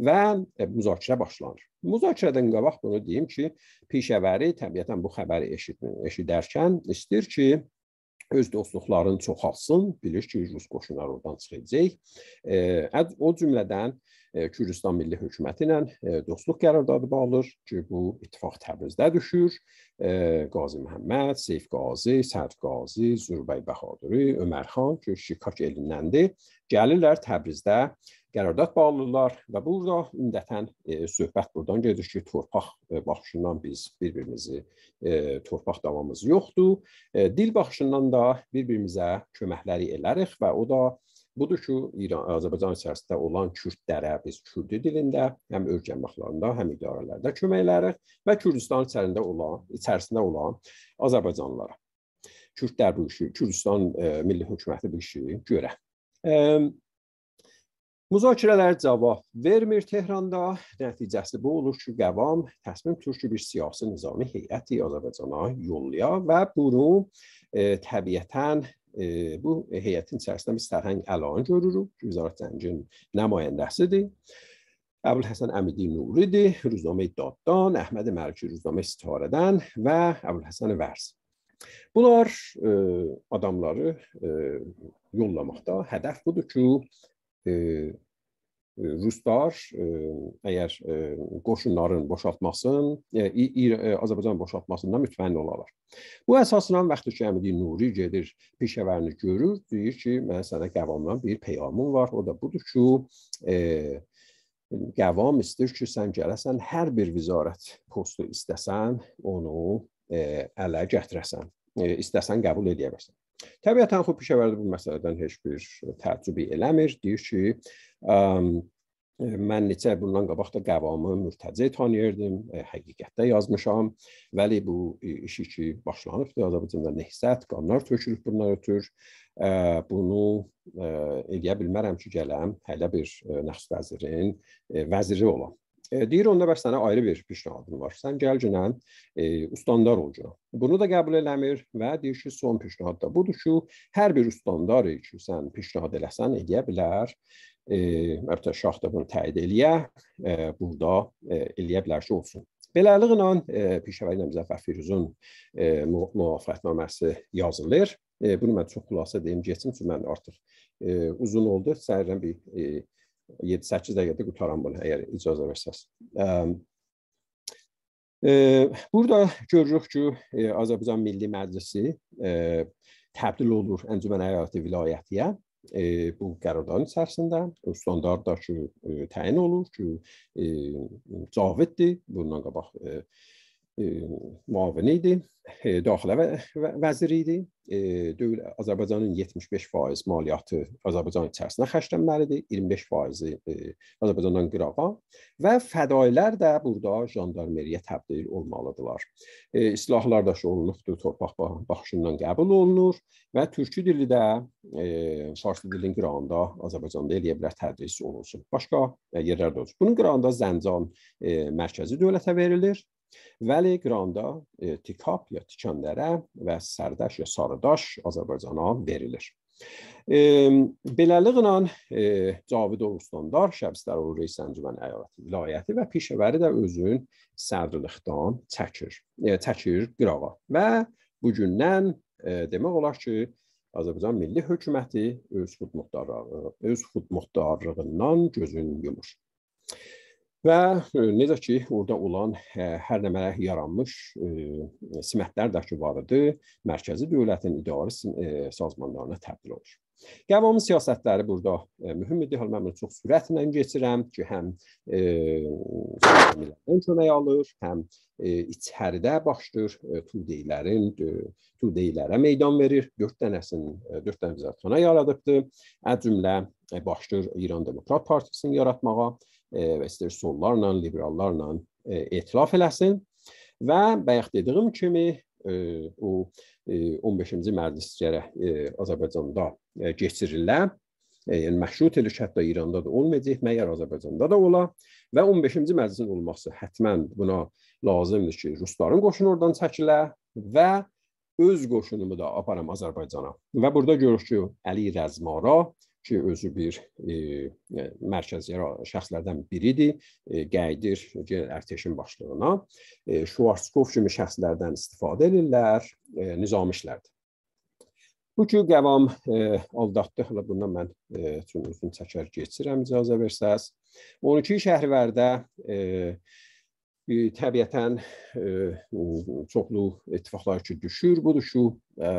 və e, müzakirə başlanır. Müzakirədən qabaq bunu deyim ki, pişəvəri təbiətən bu xəbəri eşidir, eşidərkən istəyir ki, öz dostluqların çoxalsın, bilir ki, rus qoşunları oradan çıxacaq. E, o cümlədən Gürcüstan e, Milli Hökuməti ilə e, dostluq qərardadı bağlır ki, bu ittifaq Təbrizdə düşür. E, Qazi Məhəmməd, Seyf Qazi, Səd Qazi, Zürbəy Bəhaduri, Ömər xan ki, Şikak elindəndir, gəlirlər Təbrizdə qərardat bağlayırlar və burada ümumətən e, söhbət buradan gedir ki, torpaq e, baxışından biz bir-birimizi e, torpaq davamız yoxdur. E, dil baxışından da bir-birimizə köməkləri elərik və o da budur ki, İran Azərbaycan içərisində olan kürdlərə biz kürdi dilində həm ölkə məxlarında, həm idarələrdə kömək elərik və Kürdistan içərisində olan, içərisində olan Azərbaycanlılara. Kürdlər bu işi, Kürdistan e, Milli Hökuməti bu işi görə. E, Müzakirələr cavab vermir Tehranda. Nəticəsi bu olur ki, Qəvam təsmin tutur ki, bir siyasi nizami heyəti Azərbaycana yollaya və bunu e, təbiətən e, bu heyətin içərisində biz Sərhəng Əlan görürük ki, Vizarət Zəngin nümayəndəsidir. Əbul Həsən Əmidi Nuridir, Rüznamə Daddan, Əhməd Məliki Rüznamə Sitarədən və Əbul Həsən Vərs. Bunlar e, adamları e, yollamaqda hədəf budur ki, ruslar əgər qoşunların boşaltmasının Azərbaycan boşaltmasından mütməyin olarlar. Bu əsasından vaxtı ki, Əmidi Nuri gedir, pişəvərini görür, deyir ki, mən sənə qəvamdan bir peyğamım var. O da budur ki, e, qəvam istəyir ki, sən gələsən hər bir vizarət postu istəsən, onu e, ələ gətirəsən. E, istəsən qəbul edə bilərsən. Təbiətən xub pişəvərdə bu məsələdən heç bir təəccübü eləmir. Deyir ki, Mən neçə bundan qabaq da qəvamı mürtəcə tanıyırdım, e, həqiqətdə yazmışam. Vəli bu işi ki başlanıbdı, Azərbaycanda nəhsət, qanlar tökülüb bundan ötür. E, bunu e, eləyə bilmərəm ki, gələm hələ bir nəhs vəzirin vəziri olam. E, deyir onda bəs sənə ayrı bir pişnahadım var. Sən gəl günən e, ustandar ol günən. Bunu da qəbul eləmir və deyir ki, son pişnahad da budur ki, hər bir ustandarı ki, sən pişnahad eləsən eləyə bilər. E, Mərtə şah da bunu təyid eləyə, e, burada e, eləyə bilər ki, olsun. Beləliklə e, Pişəvəri Nəmzəfər Firuzun e, müvafiqətnaməsi yazılır. E, bunu mən çox xülasə deyim, keçim çünki mən artıq e, uzun oldu. Səhərdən bir e, 7-8 dəqiqədə qutaram bunu əgər icazə versəz. Ehm, e, burada görürük ki, e, Azərbaycan Milli Məclisi e, təbdil olur Əncümən Əyalətli vilayətiyə bu qərarların içərisində standart da ki, təyin olur ki, Caviddir, bundan qabaq müavini idi, daxilə vəziri idi. Dövl Azərbaycanın 75% maliyyatı Azərbaycan içərisinə xərclənməlidir, 25%-i Azərbaycandan qırağa və fədailər də burada jandarmeriyə təbdil olmalıdılar. İslahlar da şoğunluqdur, torpaq baxışından qəbul olunur və türkü dili də farslı dilin qırağında Azərbaycanda eləyə bilər tədris olunsun. Başqa yerlərdə olur. Bunun qırağında Zəncan mərkəzi dövlətə verilir Vəli qranda e, tikap ya tikənlərə və sərdaş ya sarıdaş Azərbaycana verilir. E, beləliklə e, Cavidov Ustandar Şəbsdərov Reis Əncümən əyalət vilayəti və Pişəvəri də özün sədrliqdan çəkir. E, çəkir qırağa və bu gündən e, demək olar ki, Azərbaycan Milli Hökuməti öz xudmutdarlığı, öz xudmutdarlığından gözün yumur. Və e, necə ki, orada olan e, hər nəmərə yaranmış e, simətlər də ki, var idi, mərkəzi dövlətin idarə sazmanlarına təbdil olur. Qəvamın siyasətləri burada mühüm idi. Hal mən çox sürətlə keçirəm ki, həm siyasətlərdən kömək alır, həm e, içəridə başdır e, tudeylərin tudeylərə meydan verir. 4 dənəsinin 4 dənə bizə tona yaradıbdı. Əcümlə başdır İran Demokrat Partiyasını yaratmağa Eh, və istəyir sollarla, liberallarla etilaf eh, eləsin. Və bayaq dediyim kimi eh, o 15-ci məclis gərək Azərbaycanda keçirilə. Yəni məşrut elə hətta İranda da olmayacaq, məyər Azərbaycanda da ola və 15-ci məclisin olması hətmən buna lazımdır ki, rusların qoşunu oradan çəkilə və öz qoşunumu da aparam Azərbaycana. Və burada görürük ki, Əli Rəzmara ki, özü bir e, e mərkəzi şəxslərdən biridir, e, qayıdır ərteşin başlığına. E, Şuvarskov kimi şəxslərdən istifadə edirlər, e, nizam işlərdir. Bu ki, qəvam e, aldatdı, hələ bundan mən e, üçün uzun çəkər keçirəm, icazə versəz. 12 şəhrvərdə e, e, təbiətən e, çoxlu ittifaqlar ki, düşür. Budur şu, e,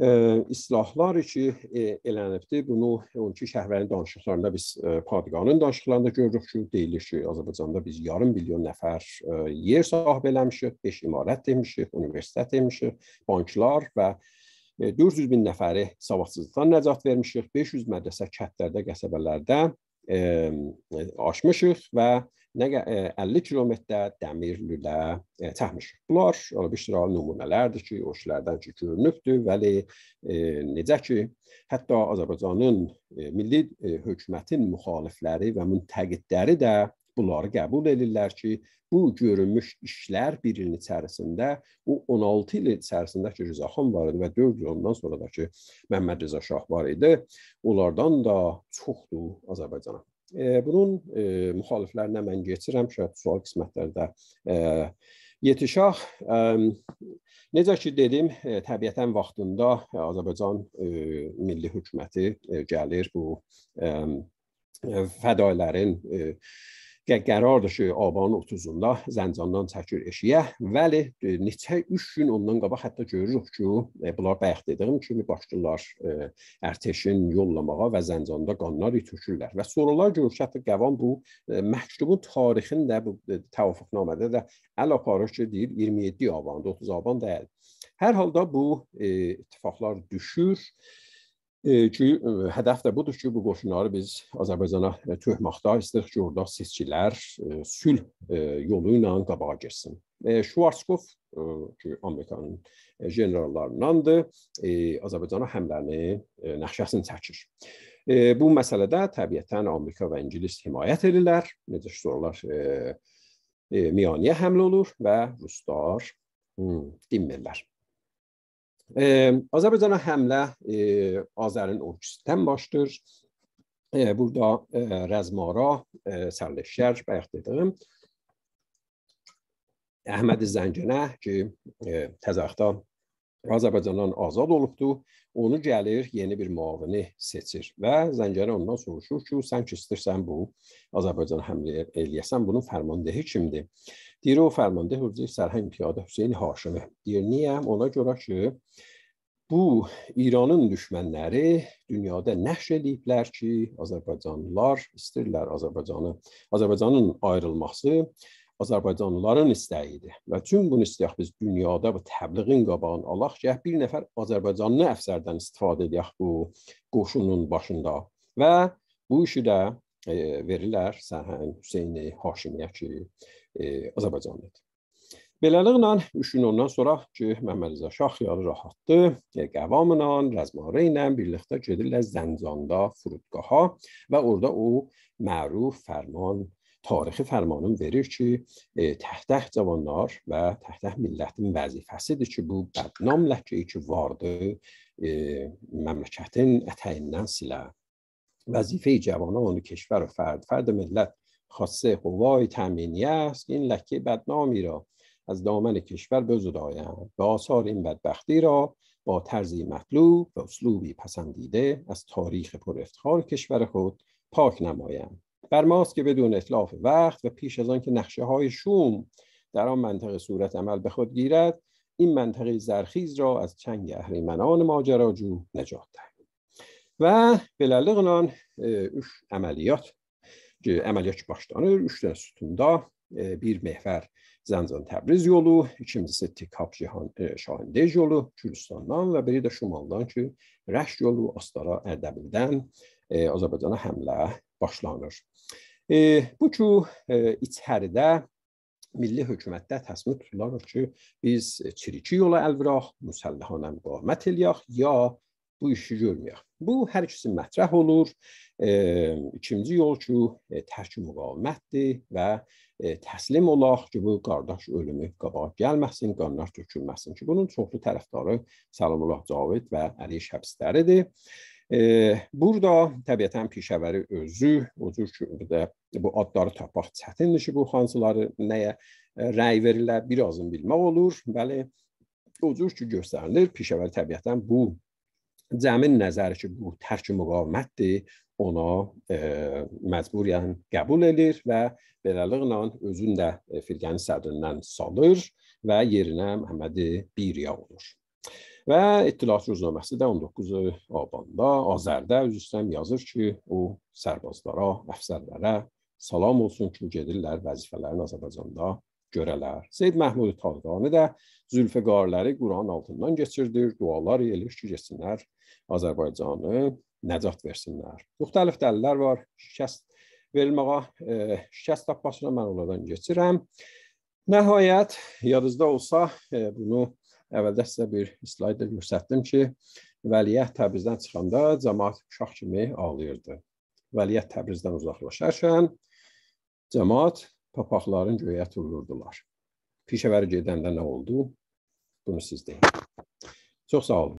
ə, islahlar ki, ə, elənibdir. Bunu 12 şəhvənin danışıqlarında biz ə, Padqanın danışıqlarında görürük ki, deyilir ki, Azərbaycanda biz yarım milyon nəfər ə, yer sahib eləmişik, 5 imarət demişik, universitet demişik, banklar və 400 min nəfəri savadsızlıqdan nəcat vermişik, 500 mədrəsə kətlərdə, qəsəbələrdə ə, aşmışıq və nə 50 kilometrdə dəmirlülə e, təmir. Bunlar ola bilər nümunələrdir ki, o işlərdən ki, görünübdür, bəli, e, necə ki, hətta Azərbaycanın e, milli e, hökumətin müxalifləri və müntəqidləri də bunları qəbul edirlər ki, bu görünmüş işlər bir ilin içərisində, o 16 il içərisində ki, Rza xan var idi və 4 il ondan sonra da ki, Məmməd Rza Şah var idi, onlardan da çoxdur Azərbaycana bunun e, müxaliflərinə mən keçirəm, şərt sual qismətlərdə e, yetişaq. Necə ki dedim, e, təbiətən vaxtında Azərbaycan milli hökuməti gəlir bu fədailərin qərar düşür abanın 30-unda Zəncandan çəkir eşiyə. Vəli e, neçə 3 gün ondan qabaq hətta görürük ki, e, bunlar bayaq dediyim kimi başlayırlar e, ərteşin yollamağa və Zəncanda qanlar tökürlər. Və sonralar görürük hətta Qəvan bu e, məktubun tarixini də bu e, təvaffuqnamədə də əl aparır ki, deyir 27 abanda, 30 aban deyil. Hər halda bu e, ittifaqlar düşür. E, ki, e, hədəf də budur ki, bu qoşunları biz Azərbaycana e, töhmaqda istəyirik ki, orada seçkilər e, sülh yolu ilə qabağa getsin. Şvarskov ki, Amerikanın generallarındandır, Azərbaycana həmlərini nəxşəsini çəkir. Bu məsələdə təbiətən Amerika və İngilis himayət edirlər. Necə ki, sonralar e, e, Miyaniyə həmlə olur və ruslar hmm, dinmirlər. Eh, Azərbaycana həmlə eh, Azərin orkestrindən başdır. Eh, Burada Rəzmara, Sərleşər, bayaq dediyim, Əhməd Zənginə ki, təzəxtə Azərbaycandan azad olubdu. Onu gəlir, yeni bir müavini seçir və Zəngərə ondan soruşur ki, sən ki, istəyirsən bu Azərbaycan həmlə eləyəsən, bunun fərmandehi kimdir? Deyir o fərmandı Hürzi Sərhəng piyadə Hüseyn Haşimi. Deyir niyə? Ona görə ki, bu İranın düşmənləri dünyada nəşr ediblər ki, Azərbaycanlılar istirlər Azərbaycanı, Azərbaycanın ayrılması Azərbaycanlıların istəyidir. Və tüm bunu istəyək biz dünyada bu təbliğin qabağını alaq ki, bir nəfər Azərbaycanlı əfsərdən istifadə edək bu qoşunun başında və bu işi də e, verirlər Sərhəng Hüseyni Haşimiyə ki, e, Azərbaycandadır. Beləliklə, üçün ondan sonra ki, Məhəmməd Rza Şah xiyarı rahatdır, qəvamla, rəzmarı ilə birlikdə gedirlər Zəncanda furudqaha və orada o məruf fərman tarixi fərmanın verir ki, e, təhtəh cavanlar və təhtəh millətin vəzifəsidir ki, bu bədnam ləkəyi ki, vardı e, məmləkətin ətəyindən silə. Vəzifə-i cavana onu keşvər və fərd, fərd millət خاصه قوای تمنی است این لکه بدنامی را از دامن کشور بزدایند و آثار این بدبختی را با طرزی مطلوب و اسلوبی پسندیده از تاریخ پر افتخار کشور خود پاک نمایم. بر ماست که بدون اطلاف وقت و پیش از آنکه نقشه های شوم در آن منطقه صورت عمل به خود گیرد این منطقه زرخیز را از چنگ اهریمنان ماجراجو نجات دهیم و بلالغنان عملیات ki, əməliyyat başlanır. Üç dənə sütunda bir mehvər Zəncan-Təbriz yolu, ikincisi Tikab-Cihan Şahindej yolu Gürcüstandan və biri də Şumandan ki, Rəş yolu Astara Ərdəbildən Azərbaycana həmlə başlanır. Bu ki, içəridə milli hökumətdə təsmin tutularıq ki, biz çiriki yola əl vuraq, müsəllihanə müqavimət eləyək, ya bu işi görməyək. Bu hər ikisi mətrəh olur. E, ikinci yol ki, e, tərki müqavimətdir və e, təslim olaq ki, bu qardaş ölümü qabağa gəlməsin, qanlar tökülməsin ki, bunun çoxlu tərəfdarı Səlimullah Cavid və Əli Şəbsləridir. E, burada təbiətən pişəvəri özü, o cür ki, burada bu adları tapmaq çətindir ki, bu hansıları nəyə e, rəy verirlər, birazını bilmək olur. Bəli, o cür ki, göstərilir, pişəvər təbiətən bu زمین nəzəri ki, bu tərk müqavimətdir, ona e, məcburən qəbul edir və beləliklə özünü də firqənin sədrindən salır və yerinə Məhəmmədi Biriya olur. Və ittilaçı uznaməsi də 19 abanda Azərdə üz üstəm yazır ki, o sərbazlara, əfsərlərə salam olsun ki, gedirlər vəzifələrini Azərbaycanda görələr. Zeyd Məhmud Tağdani də zülfüqarları Quranın altından keçirdir, dualar eləyir ki, getsinlər Azərbaycanı nəcat versinlər. Müxtəlif dəlillər var. Şikəst verilməyə, e, şikəst tapmasına mən onlardan keçirəm. Nəhayət, yadınızda olsa, e, bunu əvvəldə sizə bir slayda göstərdim ki, Vəliyyət Təbrizdən çıxanda cəmaət uşaq kimi ağlayırdı. Vəliyyət Təbrizdən uzaqlaşarkən cəmaət papaqların göyə tullurdular. Pişəvəri gedəndə nə oldu? Bunu siz deyin. Çox sağ olun.